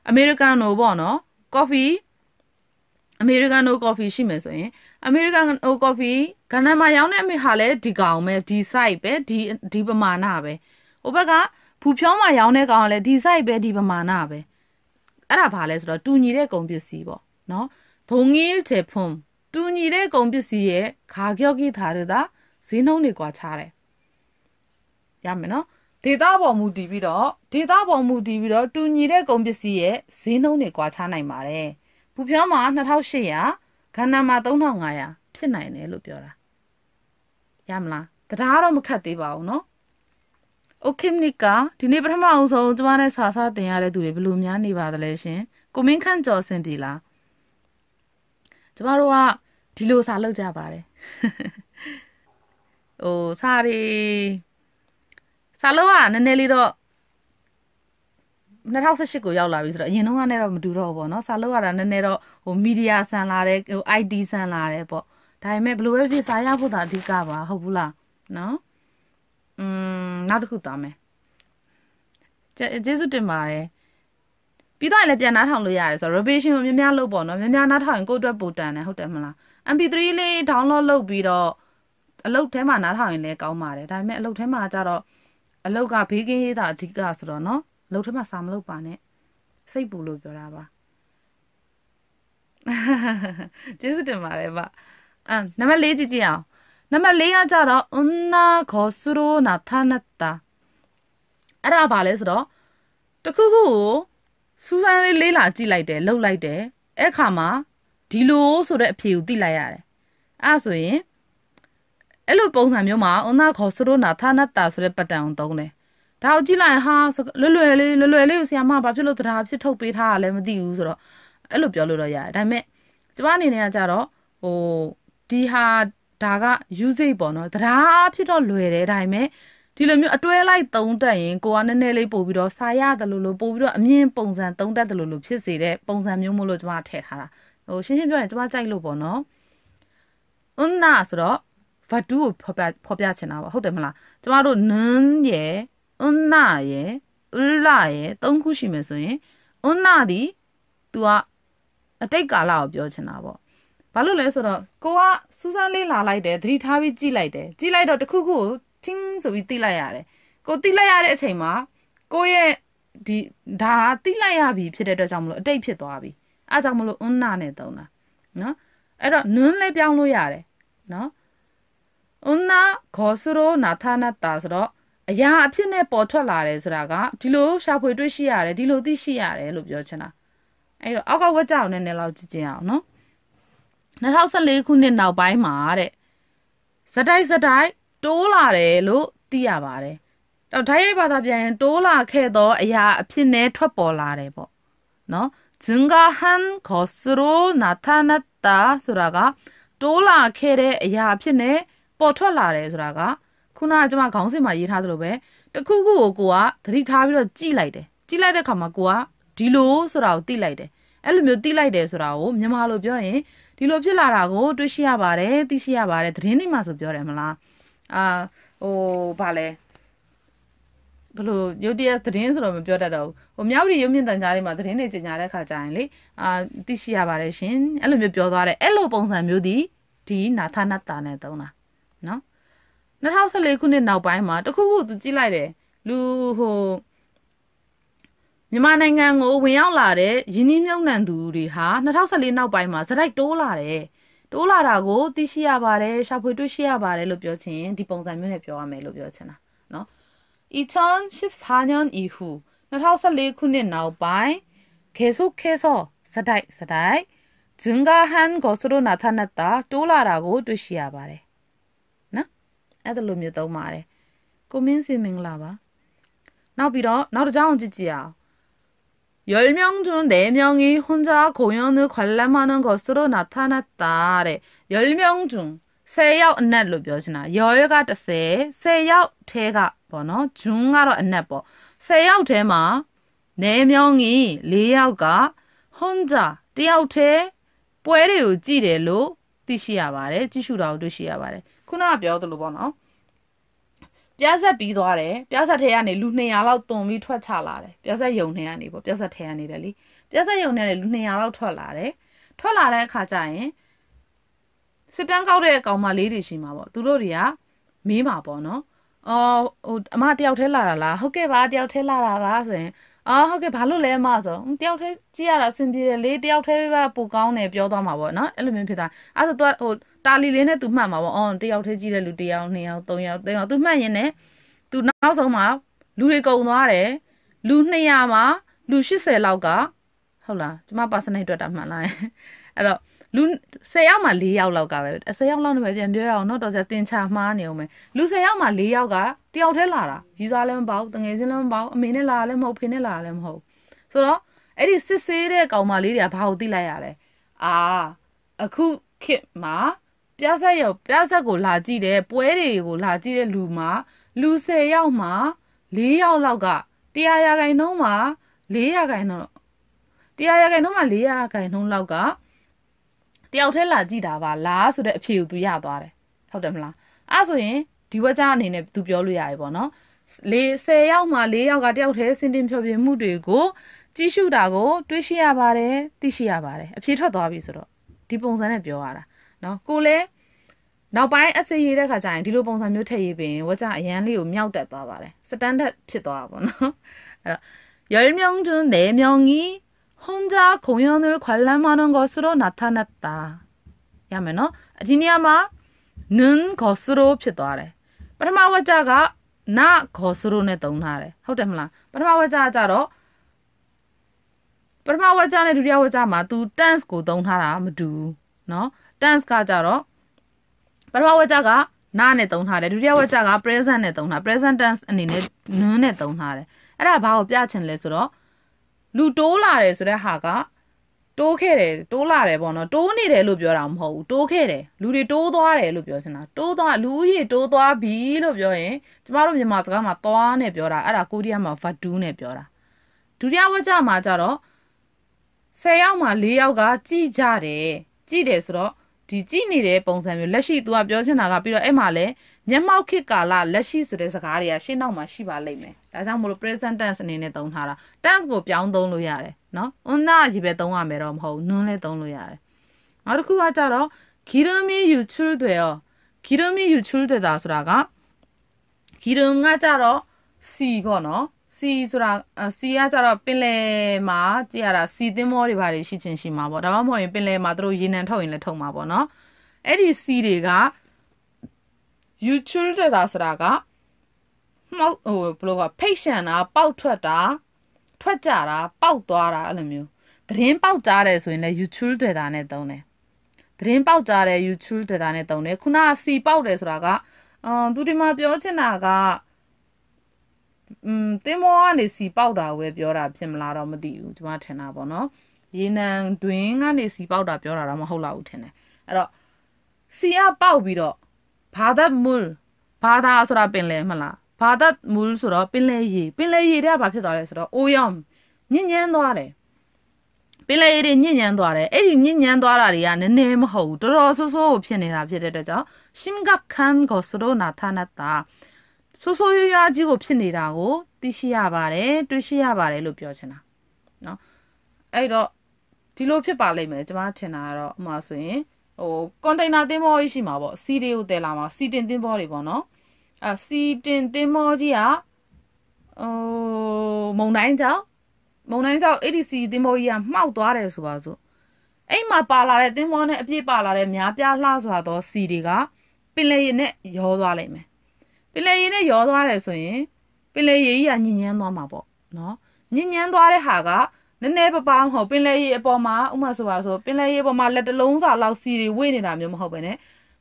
အမေရိကန်နိုပေါ့နော်ကော်ဖီအမေရိကန်နိုကော်ဖီရှိမယ်ဆိုရင်အမေရိကန်နိုကော်ဖီကဏ္ဍမှာရောင်းတဲ့အမေဟာလည်းဒီကောင်ပဲဒီ site ပဲဒီဒီပမာဏပဲဟိုဘက်ကဘူဖြောင်းမှာရောင်းတဲ့ကောင်ကလည်းဒီ site ပဲဒီပမာဏပဲအဲ့ဒါဘာလဲဆိုတော့တူညီတဲ့ကုန်ပစ္စည်းပေါ့နော်ဒုံငီးချေဖုံတူညီတဲ့ကုန်ပစ္စည်းရဲ့ခါကြောက်ကြီးသားတွေသားဈေးနှုန်းတွေကွာခြားတယ်ရမယ်နော်ဒေတာပေါ်မူတည်ပြီးတော့ဒေတာပေါ်မူတည်ပြီးတော့တူညီတဲ့ကုန်ပစ္စည်းရဲ့ဈေးနှုန်းတွေကွာခြားနိုင်ပါတယ်ပူဖြောင်းမှာ2800ခန္ဓာမှာ3500ဖြစ်နိုင်တယ်လို့ပြောတာရမလားတရားတော့မခတ်သေးပါဘူးနော်โอเคမနိကာဒီနေ့ပထမအောင်ဆုံးကျမနဲ့စာစာတင်ရတဲ့သူတွေဘယ်လိုများနေပါသလဲရှင်ကိုမင်းခန့်ကျော်စင်ပြီလားကျမတို့ကဒီလိုစာလုပ်ကြပါတယ်ဟိုစာတွေစာလုံးကနည်းနည်းလေးတော့2018ကိုရောက်လာပြီဆိုတော့အရင်တုန်းကနဲ့တော့မတူတော့ဘူးပေါ့နော်စာလုံးရတာနည်းနည်းတော့ဟိုမီဒီယာဆန်လာတယ်ဟို IT ဆန်လာတယ်ပေါ့ဒါပေမဲ့ဘလို့ပဲဖြစ်စာရဖို့တာအဓိကပါဟုတ်ဘူးလားနော်อืมနောက်တစ်ခုသွားမယ်ကျေးဇူးတင်ပါတယ်ပြီးတော့လည်းပြန်နားထောင်လို့ရတယ်ဆိုတော့ revision ကိုများများလုပ်ပေါ့နော်များများနားထောင်ရင်ကိုယ့်အတွက်ပိုတန်တယ်ဟုတ်တယ်မလား MP3 လေး download လုပ်ပြီးတော့အလုတ်ထဲမှာနားထောင်ရင်လည်းကောင်းပါတယ်ဒါပေမဲ့အလုတ်ထဲမှာကြတော့အလုတ်ကဘေးကင်းရေးတာအဓိကဆိုတော့နော်အလုတ်ထဲမှာစာမလုပ်ပါနဲ့စိတ်ပူလို့ပြောတာပါကျေးဇူးတင်ပါတယ်ဗျအမ်နံပါတ်၄ကြည့်ကြည့်အောင်နံပါတ်၄ကကြတော့ဥနာခေါ်စရိုနာသနတ္တာအဲ့ဒါဘာလဲဆိုတော့တခုခုကိုစူးစမ်းလေးလေးလာကြည့်လိုက်တယ်လှုပ်လိုက်တယ်အဲ့ခါမှာဒီလိုဆိုတဲ့အဖြေကိုသိလိုက်ရတယ်အဲ့ဆိုရင်အဲ့လိုပုံစံမျိုးမှာအနာခေါ်စရိုနာသာနတာဆိုတဲ့ပတ်တန်အောင်သုံးတယ်ဒါကိုကြည့်လိုက်ဟာလွယ်လွယ်လေးလွယ်လွယ်လေးကိုဆရာမဘာဖြစ်လို့တရားဖြစ်ထုတ်ပေးထားတာလဲမသိဘူးဆိုတော့အဲ့လိုပြောလို့တော့ရတယ်ဒါပေမဲ့ကျမအနေနဲ့ကကြတော့ဟိုဒီဟာဒါက usage ပေါ့နော်တရားဖြစ်တော့လွယ်တယ်ဒါပေမဲ့ဒီလိုမျိုးအတွဲလိုက်သုံးတက်ရင်ကိုကနည်းနည်းလေးပို့ပြီးတော့စာရတယ်လို့လို့ပို့ပြီးတော့အမြင်ပုံစံသုံးတက်တယ်လို့လို့ဖြစ်စေတဲ့ပုံစံမျိုးမို့လို့ကျမထည့်ထားတာဟိုရှင်းရှင်းပြောရင်ကျမကြိုက်လို့ပေါ့နော်ဥနာဆိုတော့ဘာတူးကိုဖော်ပြဖော်ပြချင်တာပါဟုတ်တယ်မလားကျမတို့နန်းရယ်ဥနာရယ်ဥလာရယ်သုံးခုရှိမယ်ဆိုရင်ဥနာသည် तू ကအတိတ်ကာလကိုပြောချင်တာပေါ့ဘာလို့လဲဆိုတော့ကိုကစူးစမ်းလေ့လာလိုက်တယ်သတိထားပြီးကြည့်လိုက်တယ်ကြည့်လိုက်တော့တခုခုကိုချင်းဆိုပြီးသိလိုက်ရတယ်ကိုသိလိုက်ရတဲ့အချိန်မှာကိုရဲ့ဒီဒါသိလိုက်ရပြီဖြစ်တဲ့အတွက်ကြောင့်မလို့အတိတ်ဖြစ်သွားပြီအဲကြောင့်မလို့ဥနာနဲ့သုံးတာနော်အဲ့တော့နွန်းလည်းပြောင်းလို့ရတယ်နော်ခေါ်ဆရိုနာသနတာဆိုတော့အရာအဖြစ်နဲ့ပေါ်ထွက်လာတယ်ဆိုတာကဒီလိုရှာဖွေတွေ့ရှိရတယ်ဒီလိုသိရှိရတယ်လို့ပြောချင်တာအဲ့တော့အောက်ကဝက်ကြောင်နဲ့လည်းလောက်ကြည့်ကြည့်အောင်နော်2014ခုနှစ်နောက်ပိုင်းမှာတဲ့ဇတိုက်ဇတိုက်တိုးလာတယ်လို့သိရပါတယ်တော့ဓာတ်ရိုက်ဘာသာပြန်ရင်တိုးလာခဲ့သောအရာအဖြစ်နဲ့ထွက်ပေါ်လာတယ်ပေါ့နော်ဂျင်ဂါဟန်ခေါ်စရိုနာသနတာဆိုတာကတိုးလာခဲ့တဲ့အရာအဖြစ်နဲ့ပေါ်ထွက်လာတယ်ဆိုတာကခုနကကျမခေါင်းစဉ်မှာရေးထားသလိုပဲတခုခုကိုကိုကသတိထားပြီးတော့ကြည့်လိုက်တယ်ကြည့်လိုက်တဲ့ခါမှာကိုကဒီလိုဆိုတာကိုသိလိုက်တယ်အဲ့လိုမျိုးသိလိုက်တယ်ဆိုတာကိုမြန်မာလိုပြောရင်ဒီလိုဖြစ်လာတာကိုတွေးရှိရပါတယ်သိရှိရပါတယ်သတင်းတွေမှာဆိုပြောတယ်မလားအာဟိုဗာလဲဘလို့ရုတ်တရက်သတင်းဆိုတော့မပြောတတ်တော့ဘူးဟိုမြောက်ပြည်ရုပ်မြင့်တန်ကြားတွေမှာသတင်းတွေကြေညာတဲ့ခါကျရင်လေအာသိရှိရပါတယ်ရှင်အဲ့လိုမျိုးပြောသွားတယ်အဲ့လိုပုံစံမျိုးဒီဒီနာသနာတာနဲ့သုံးတာနော်2014ခုနှစ်နောက်ပိုင်းမှာတခုခုသူကြည့်လိုက်တယ်လူဟိုမြန်မာနိုင်ငံကိုဝင်ရောက်လာတဲ့ယင်းနှမြုံနှံသူတွေဟာ2014နောက်ပိုင်းမှာစတိုက်တိုးလာတယ်တိုးလာတာကိုသိရှိရပါတယ်ရှာဖွေတွေ့ရှိရပါတယ်လို့ပြောချင်ဒီပုံစံမျိုးနဲ့ပြောရမယ်လို့ပြောချင်တာနော် Eton Ships Hanyon Ihu 2014ခုနှစ်နောက်ပိုင်းခေဆုခေဆောစတိုက်စတိုက်ဂျင်ဂါဟန်ကိုစရိုနာထနတ်တာတိုးလာတာကိုတွေ့ရှိရပါတယ်အဲ့ဒါလိုမျိုးသုံးပါတယ်ကိုမင်းစင်မင်္ဂလာပါနောက်ပြီးတော့နောက်တစ်ကြောင်းကြည့်ကြည့်အောင်열명중네명이혼자공연을관람하는것으로나타났다래열명중10ယောက်အနက်လို့ပြောချင်တာ열က30 10ယောက်ထဲကပေါ့နော်ဂျွန်းကတော့အနက်ပေါ့10ယောက်ထဲမှာနေမြောင်းကြီး4ယောက်ကဟွန်ဂျာတယောက်ထဲပွဲတွေကိုကြည့်တယ်လို့သိရှိရပါတယ်ကြည့်ရှုတာကိုတွေ့ရှိရပါတယ်ခုနကပြောသလိုပေါ့နော်ပြားဆက်ပြီးသွားတယ်ပြားဆက်ထဲကနေလူ200လောက်တွန်ပြီးထွက်ချလာတယ်ပြားဆက်ယုံထဲကနေပေါ့ပြားဆက်ထဲကနေတယ်လीပြားဆက်ယုံထဲကနေလူ200လောက်ထွက်လာတယ်ထွက်လာတဲ့အခါကျရင်စစ်တမ်းကောက်တဲ့ကောင်မလေးတွေရှိမှာပေါ့သူတို့တွေကမေးမှာပေါ့နော် အော်ဟိုအမတယောက်ထဲလာတာလားဟုတ်ကဲ့ပါတယောက်ထဲလာတာပါဆိုရင်အော်ဟုတ်ကဲ့ဘာလို့လဲအမဆိုတယောက်ထဲကြည့်ရတာအဆင်ပြေတယ်လေတယောက်ထဲပဲပိုကောင်းတယ်ပြောသွားမှာပေါ့နော်အဲ့လိုမျိုးဖြစ်တာအဲ့ဆိုသူကဟိုတာလီလေးနဲ့သူမှတ်မှာပေါ့အော်တယောက်တည်းကြီးတဲ့လူတယောက်နှစ်ယောက်သုံးယောက်သုံးယောက်သူမှတ်ရင်လည်းသူနောက်ဆုံးမှာလူတွေကုန်သွားတယ်လူ200မှာလူ80လောက်ကဟုတ်လားကျမ personal အတွက်တာမှန်လားအဲ့တော့လူ10ယောက်မှာ4ယောက်လောက်ကပဲ10ယောက်လောက်နဲ့ပဲပြန်ပြောရအောင်เนาะတော်ကြာတင်ချာမှားနေအောင်ပဲလူ10ယောက်မှာ4ယောက်ကတယောက်တည်းလာတာယူစားလည်းမပေါ့တငယ်ချင်းလည်းမပေါ့အမေနဲ့လာလည်းမဟုတ်ဖေနဲ့လာလည်းမဟုတ်ဆိုတော့အဲ့ဒီစစ်ဆေးတဲ့ကောင်မလေးတွေကဘာကိုသိလိုက်ရလဲအာအခုခေတ်မှာပြဆက်ရောပြဆက်ကို လာကြည့်တယ်ပွဲတွေကိုလာကြည့်တဲ့လူမှာလူ10ယောက်မှာ4ယောက်လောက်ကတရားရဂိုင်နှုံးမှာ4ရာဂိုင်နှုံးတရားရဂိုင်နှုံးမှာ4ရာဂိုင်နှုံးလောက်ကတယောက်ထဲလာကြည့်တာပါလားဆိုတဲ့အဖြေကိုသူရသွားတယ်ဟုတ်တယ်မလားအဲ့ဆိုရင်ဒီဝကြအနေနဲ့သူပြောလို့ရရေပေါ့နော်လေ10ယောက်မှာ4ယောက်ကတယောက်ထဲစင်တင်ဖြောပြမှုတွေကိုကြည့်ရှုတာကိုတွေးရှိရပါတယ်သိရှိရပါတယ်အဖြေထွက်သွားပြီဆိုတော့ဒီပုံစံနဲ့ပြောရတာနော်ကိုလည်းနောက်ပိုင်းအစရေးတဲ့ခါကျရင်ဒီလိုပုံစံမျိုးထည့်ရေးပင်ဝကြအရန်လေးကိုမြောက်တက်သွားပါတယ်စတန်ဒတ်ဖြစ်သွားတာပေါ့နော်အဲ့တော့10명중네명이혼자공연을관람하는것으로나타났다ရမယ်နော်ဒီနေရာမှာနန်ကောစရိုဖြစ်သွားတယ်ပထမဝကြကနာကောစရိုနဲ့တုံးထားတယ်ဟုတ်တယ်မလားပထမဝကြကကြတော့ပထမဝကြနဲ့ဒုတိယဝကြမှာ तू tense ကိုတုံးထားတာမတူဘူးเนาะ tense ကကြတော့ပထမဝကျကနာနဲ့သုံးထားတယ်ဒုတိယဝကျက present နဲ့သုံးထား present tense အနေနဲ့ none နဲ့သုံးထားတယ်အဲ့ဒါဘာကိုပြချင်လဲဆိုတော့လူတိုးလာတယ်ဆိုတဲ့ဟာကတိုးခဲ့တယ်တိုးလာတယ်ပေါ့နော်တိုးနေတယ်လို့ပြောတာမဟုတ်ဘူးတိုးခဲ့တယ်လူတွေတိုးသွားတယ်လို့ပြောစင်တာတိုးသွားလူဦးရေတိုးသွားပြီလို့ပြောရင်ကျမတို့မြန်မာစကားမှာသွားနဲ့ပြောတာအဲ့ဒါကိုရီးယားမှာ vatu နဲ့ပြောတာဒုတိယဝကျမှာကြတော့10ယောက်မှာ4ယောက်ကကြည်ကြတယ်ကြည်တယ်ဆိုတော့ဒီကြည့်နေတဲ့ပုံစံမျိုးလက်ရှိ तू ကပြောချင်တာကပြီးတော့အဲ့မှာလဲမျက်မှောက်ခေတ်ကာလလက်ရှိဆိုတဲ့စကားတွေကရှင်းနောက်မှာရှိပါလိမ့်မယ်ဒါကြောင့်မလို့ present tense အနေနဲ့သုံးထားတာ tense ကိုပြောင်းသုံးလို့ရတယ်နော်ဥနာကြီးပဲသုံးရမယ်တော့မဟုတ်နွန်းလဲသုံးလို့ရတယ်နောက်တစ်ခုကကြတော့기름이유출돼요기름이유출되다ဆိုတာက기름ကကြတော့စီပေါ့နော်စီဆိုတာစီကကြတော့ပင်လယ်မှာကြည့်ရတာစီသင်းမောတွေဘာတွေရှိချင်းရှိမှာပေါ့ဒါမှမဟုတ်ရင်ပင်လယ်မှာသူတို့ရေနံထုတ်ရင်လည်းထုတ်မှာပေါ့နော်အဲ့ဒီစီတွေက YouTube တက်တာဆိုတာကမှောက်ဟိုဘယ်လိုက patient တာပေါက်ထွက်တာထွက်ကြတာပေါက်သွားတာအဲ့လိုမျိုးသတင်းပေါက်ကြားတယ်ဆိုရင်လည်း YouTube တွေ့တာနဲ့သုံးတယ်သတင်းပေါက်ကြားတယ် YouTube တွေ့တာနဲ့သုံးတယ်ခုနကစီပေါက်တယ်ဆိုတာကအာသူဒီမှာပြောချင်တာကอืมတင်းမောကနေစီပေါက်တာပဲပြောတာဖြစ်မလားတော့မသိဘူးကျွန်မထင်တာပေါ့နော်ရေနံတွင်ကနေစီပေါက်တာပြောတာတော့မဟုတ်လောက်ဘူးထင်တယ်အဲ့တော့စီကပေါက်ပြီးတော့ဘာသာမူလ်ဘာသာဆိုတာပင်လယ်မလားဘာသာမူလ်ဆိုတော့ပင်လယ်ရေပင်လယ်ရေတွေကဘာဖြစ်သွားလဲဆိုတော့အိုးရောင်ညဉ့်ညမ်းသွားတယ်ပင်လယ်ရေတွေညဉ့်ညမ်းသွားတယ်အဲ့ဒီညဉ့်ညမ်းသွားတာတွေကနည်းနည်းမဟုတ်ဘူးတော်တော်ဆိုးဆိုးကိုဖြစ်နေတာဖြစ်တဲ့အတွက်ကြောင့်ရှင်ဂခန်ကိုဆရိုနာသနတာဆိုးဆိုးရွားရွားကြီးကိုဖြစ်နေတာကိုသိရှိရပါတယ်တွေ့ရှိရပါတယ်လို့ပြောချင်တာเนาะအဲ့တော့ဒီလိုဖြစ်ပါလိမ့်မယ်ကျွန်မထင်တာကတော့ဥမာဆိုရင်ဟိုကွန်တိန်နာသင်းမောကြီးရှိမှာပေါ့စီတွေကိုတည်လာမှာစီတင်သင်းမောတွေပေါ့နော်အဲစီတင်သင်းမောကြီးကဟိုမုံတိုင်းကြောင့်မုံတိုင်းကြောင့် ADC သင်းမောကြီးကမှောက်သွားတယ်ဆိုပါစို့အဲ့မှာပါလာတဲ့သင်းမောနဲ့အပြည့်ပါလာတဲ့များပြားလှစွာသောစီတွေကပင်လယ်ရေနဲ့ရောသွားလိမ့်မယ်ပင်လယ်ရေနဲ့ရောသွားတယ်ဆိုရင်ပင်လယ်ရေကြီးကညင်ညမ်းသွားမှာပေါ့နော်ညင်ညမ်းသွားတဲ့ဟာကနည်းနည်းပပမဟုတ်ပင်လယ်ရေအပေါ်မှာဥမာဆိုပါဆိုပင်လယ်ရေပေါ်မှာလက်တလုံးစာလောက်စီတွေဝေ့နေတာမျိုးမဟုတ်ပဲနဲ့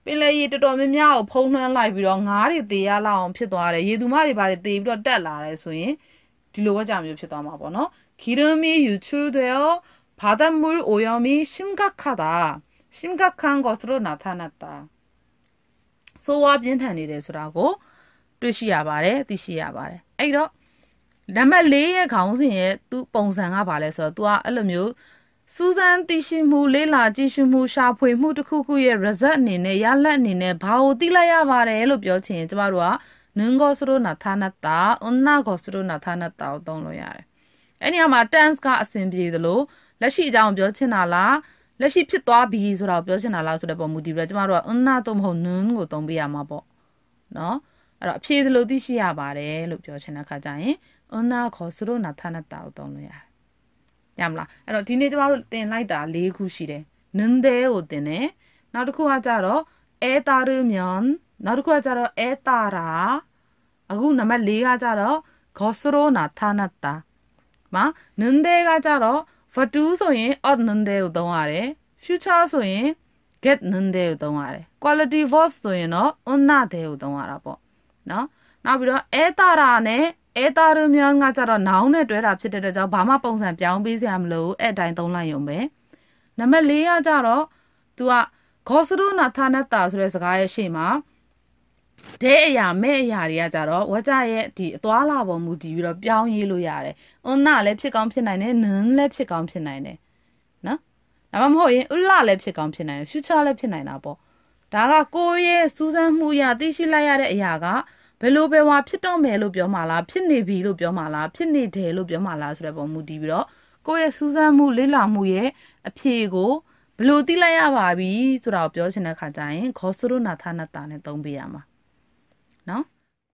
ပင်လယ်ရေတော်တော်များများကိုဖုံးလွှမ်းလိုက်ပြီးတော့ငါးတွေသေရလောက်အောင်ဖြစ်သွားတယ်ရေသူမတွေဘာတွေသေပြီးတော့တက်လာတယ်ဆိုရင်ဒီလိုဝကြမျိုးဖြစ်သွားမှာပေါ့နော်ခီရမီယူချူဒေယ바닷물오염이심각하다심각한것으로나타났다ဆိုးဝါးပြင်းထန်နေတယ်ဆိုတာကိုတွေ့ရှိရပါတယ်သိရှိရပါတယ်အဲ့တော့နံပါတ်၄ရဲ့ခေါင်းစဉ်ရဲ့သူ့ပုံစံကဘာလဲဆိုတော့ तू ကအဲ့လိုမျိုးစူးစမ်းသိရှိမှုလေ့လာကြည့်ရှုမှုရှာဖွေမှုတစ်ခုခုရဲ့ result အနေနဲ့ရလဒ်အနေနဲ့ဘာကိုသိလိုက်ရပါတယ်လို့ပြောချင်ရင်ကျမတို့ကနင်္ဂောစရုနာဌာနတာအွန်နာဂောစရုနာဌာနတာကိုသုံးလို့ရတယ်။အဲ့ဒီမှာ tense ကအဆင်ပြေသလိုလက်ရှိအကြောင်းပြောချင်တာလားလက်ရှိဖြစ်သွားပြီဆိုတာကိုပြောချင်တာလားဆိုတဲ့ပုံမူတည်ပြီးတော့ကျမတို့ကအွန်နာတော့မဟုတ်နင်ကိုသုံးပေးရမှာပေါ့။နော်။အဲ့တော့အဖြေသလိုသိရှိရပါတယ်လို့ပြောချင်တဲ့ခါကျရင်အွန်နာခေါ်စရုနာသနတာကိုသုံးလို့ရတယ်ရမလားအဲ့တော့ဒီနေ့ကျမတို့တင်လိုက်တာ၄ခုရှိတယ်နင်းသေးကိုတင်တယ်နောက်တစ်ခုကကြတော့အဲတာရမြန်နောက်တစ်ခုကကြတော့အဲတာရာအခုနံပါတ်၄ကကြတော့ဂေါ်စရိုနာသနတာမနင်းသေးကကြတော့ for to ဆိုရင် odd နင်းသေးကိုသုံးရတယ် future ဆိုရင် get နင်းသေးကိုသုံးရတယ် quality verbs ဆိုရင်တော့ on နသေးကိုသုံးရတာပေါ့နော်နောက်ပြီးတော့အဲတာရာနဲ့အဲတာရမြောင်းကကြတော့နောင်းနဲ့တွဲတာဖြစ်တဲ့အတွက်ကြောင့်ဘာမှပုံစံပြောင်းပေးစရာမလိုအဲ့တိုင်းသုံးလိုက်ရုံပဲနံပါတ်၄ကကြတော့ तू ကဂေါ်စရုနာထာနတ္တာဆိုတဲ့စကားရဲ့ရှေ့မှာဒဲအရာမဲ့အရာတွေကကြတော့ဝကြရဲ့ဒီအသွာလာပေါ်မူတည်ပြီးတော့ပြောင်းရေးလို့ရတယ်။ဥနာလည်းဖြစ်ကောင်းဖြစ်နိုင်တယ်၊နန်းလည်းဖြစ်ကောင်းဖြစ်နိုင်တယ်။နော်။ဒါမှမဟုတ်ရင်ဥလလည်းဖြစ်ကောင်းဖြစ်နိုင်တယ်၊ future လည်းဖြစ်နိုင်တာပေါ့။ဒါကကိုယ့်ရဲ့စူးစမ်းမှုအရသိရှိလိုက်ရတဲ့အရာကဘယ်လိုပဲဝါဖြစ်တော့မယ်လို့ပြောမှလားဖြစ်နေပြီလို့ပြောမှလားဖြစ်နေတယ်လို့ပြောမှလားဆိုတဲ့ပုံမူတည်ပြီးတော့ကိုယ့်ရဲ့စူးစမ်းမှုလေ့လာမှုရဲ့အဖြေကိုဘယ်လိုသိလိုက်ရပါပြီဆိုတာကိုပြောချင်တဲ့ခါကျရင်ခောဆရုနာသနတာနဲ့သုံးပေးရမှာနော်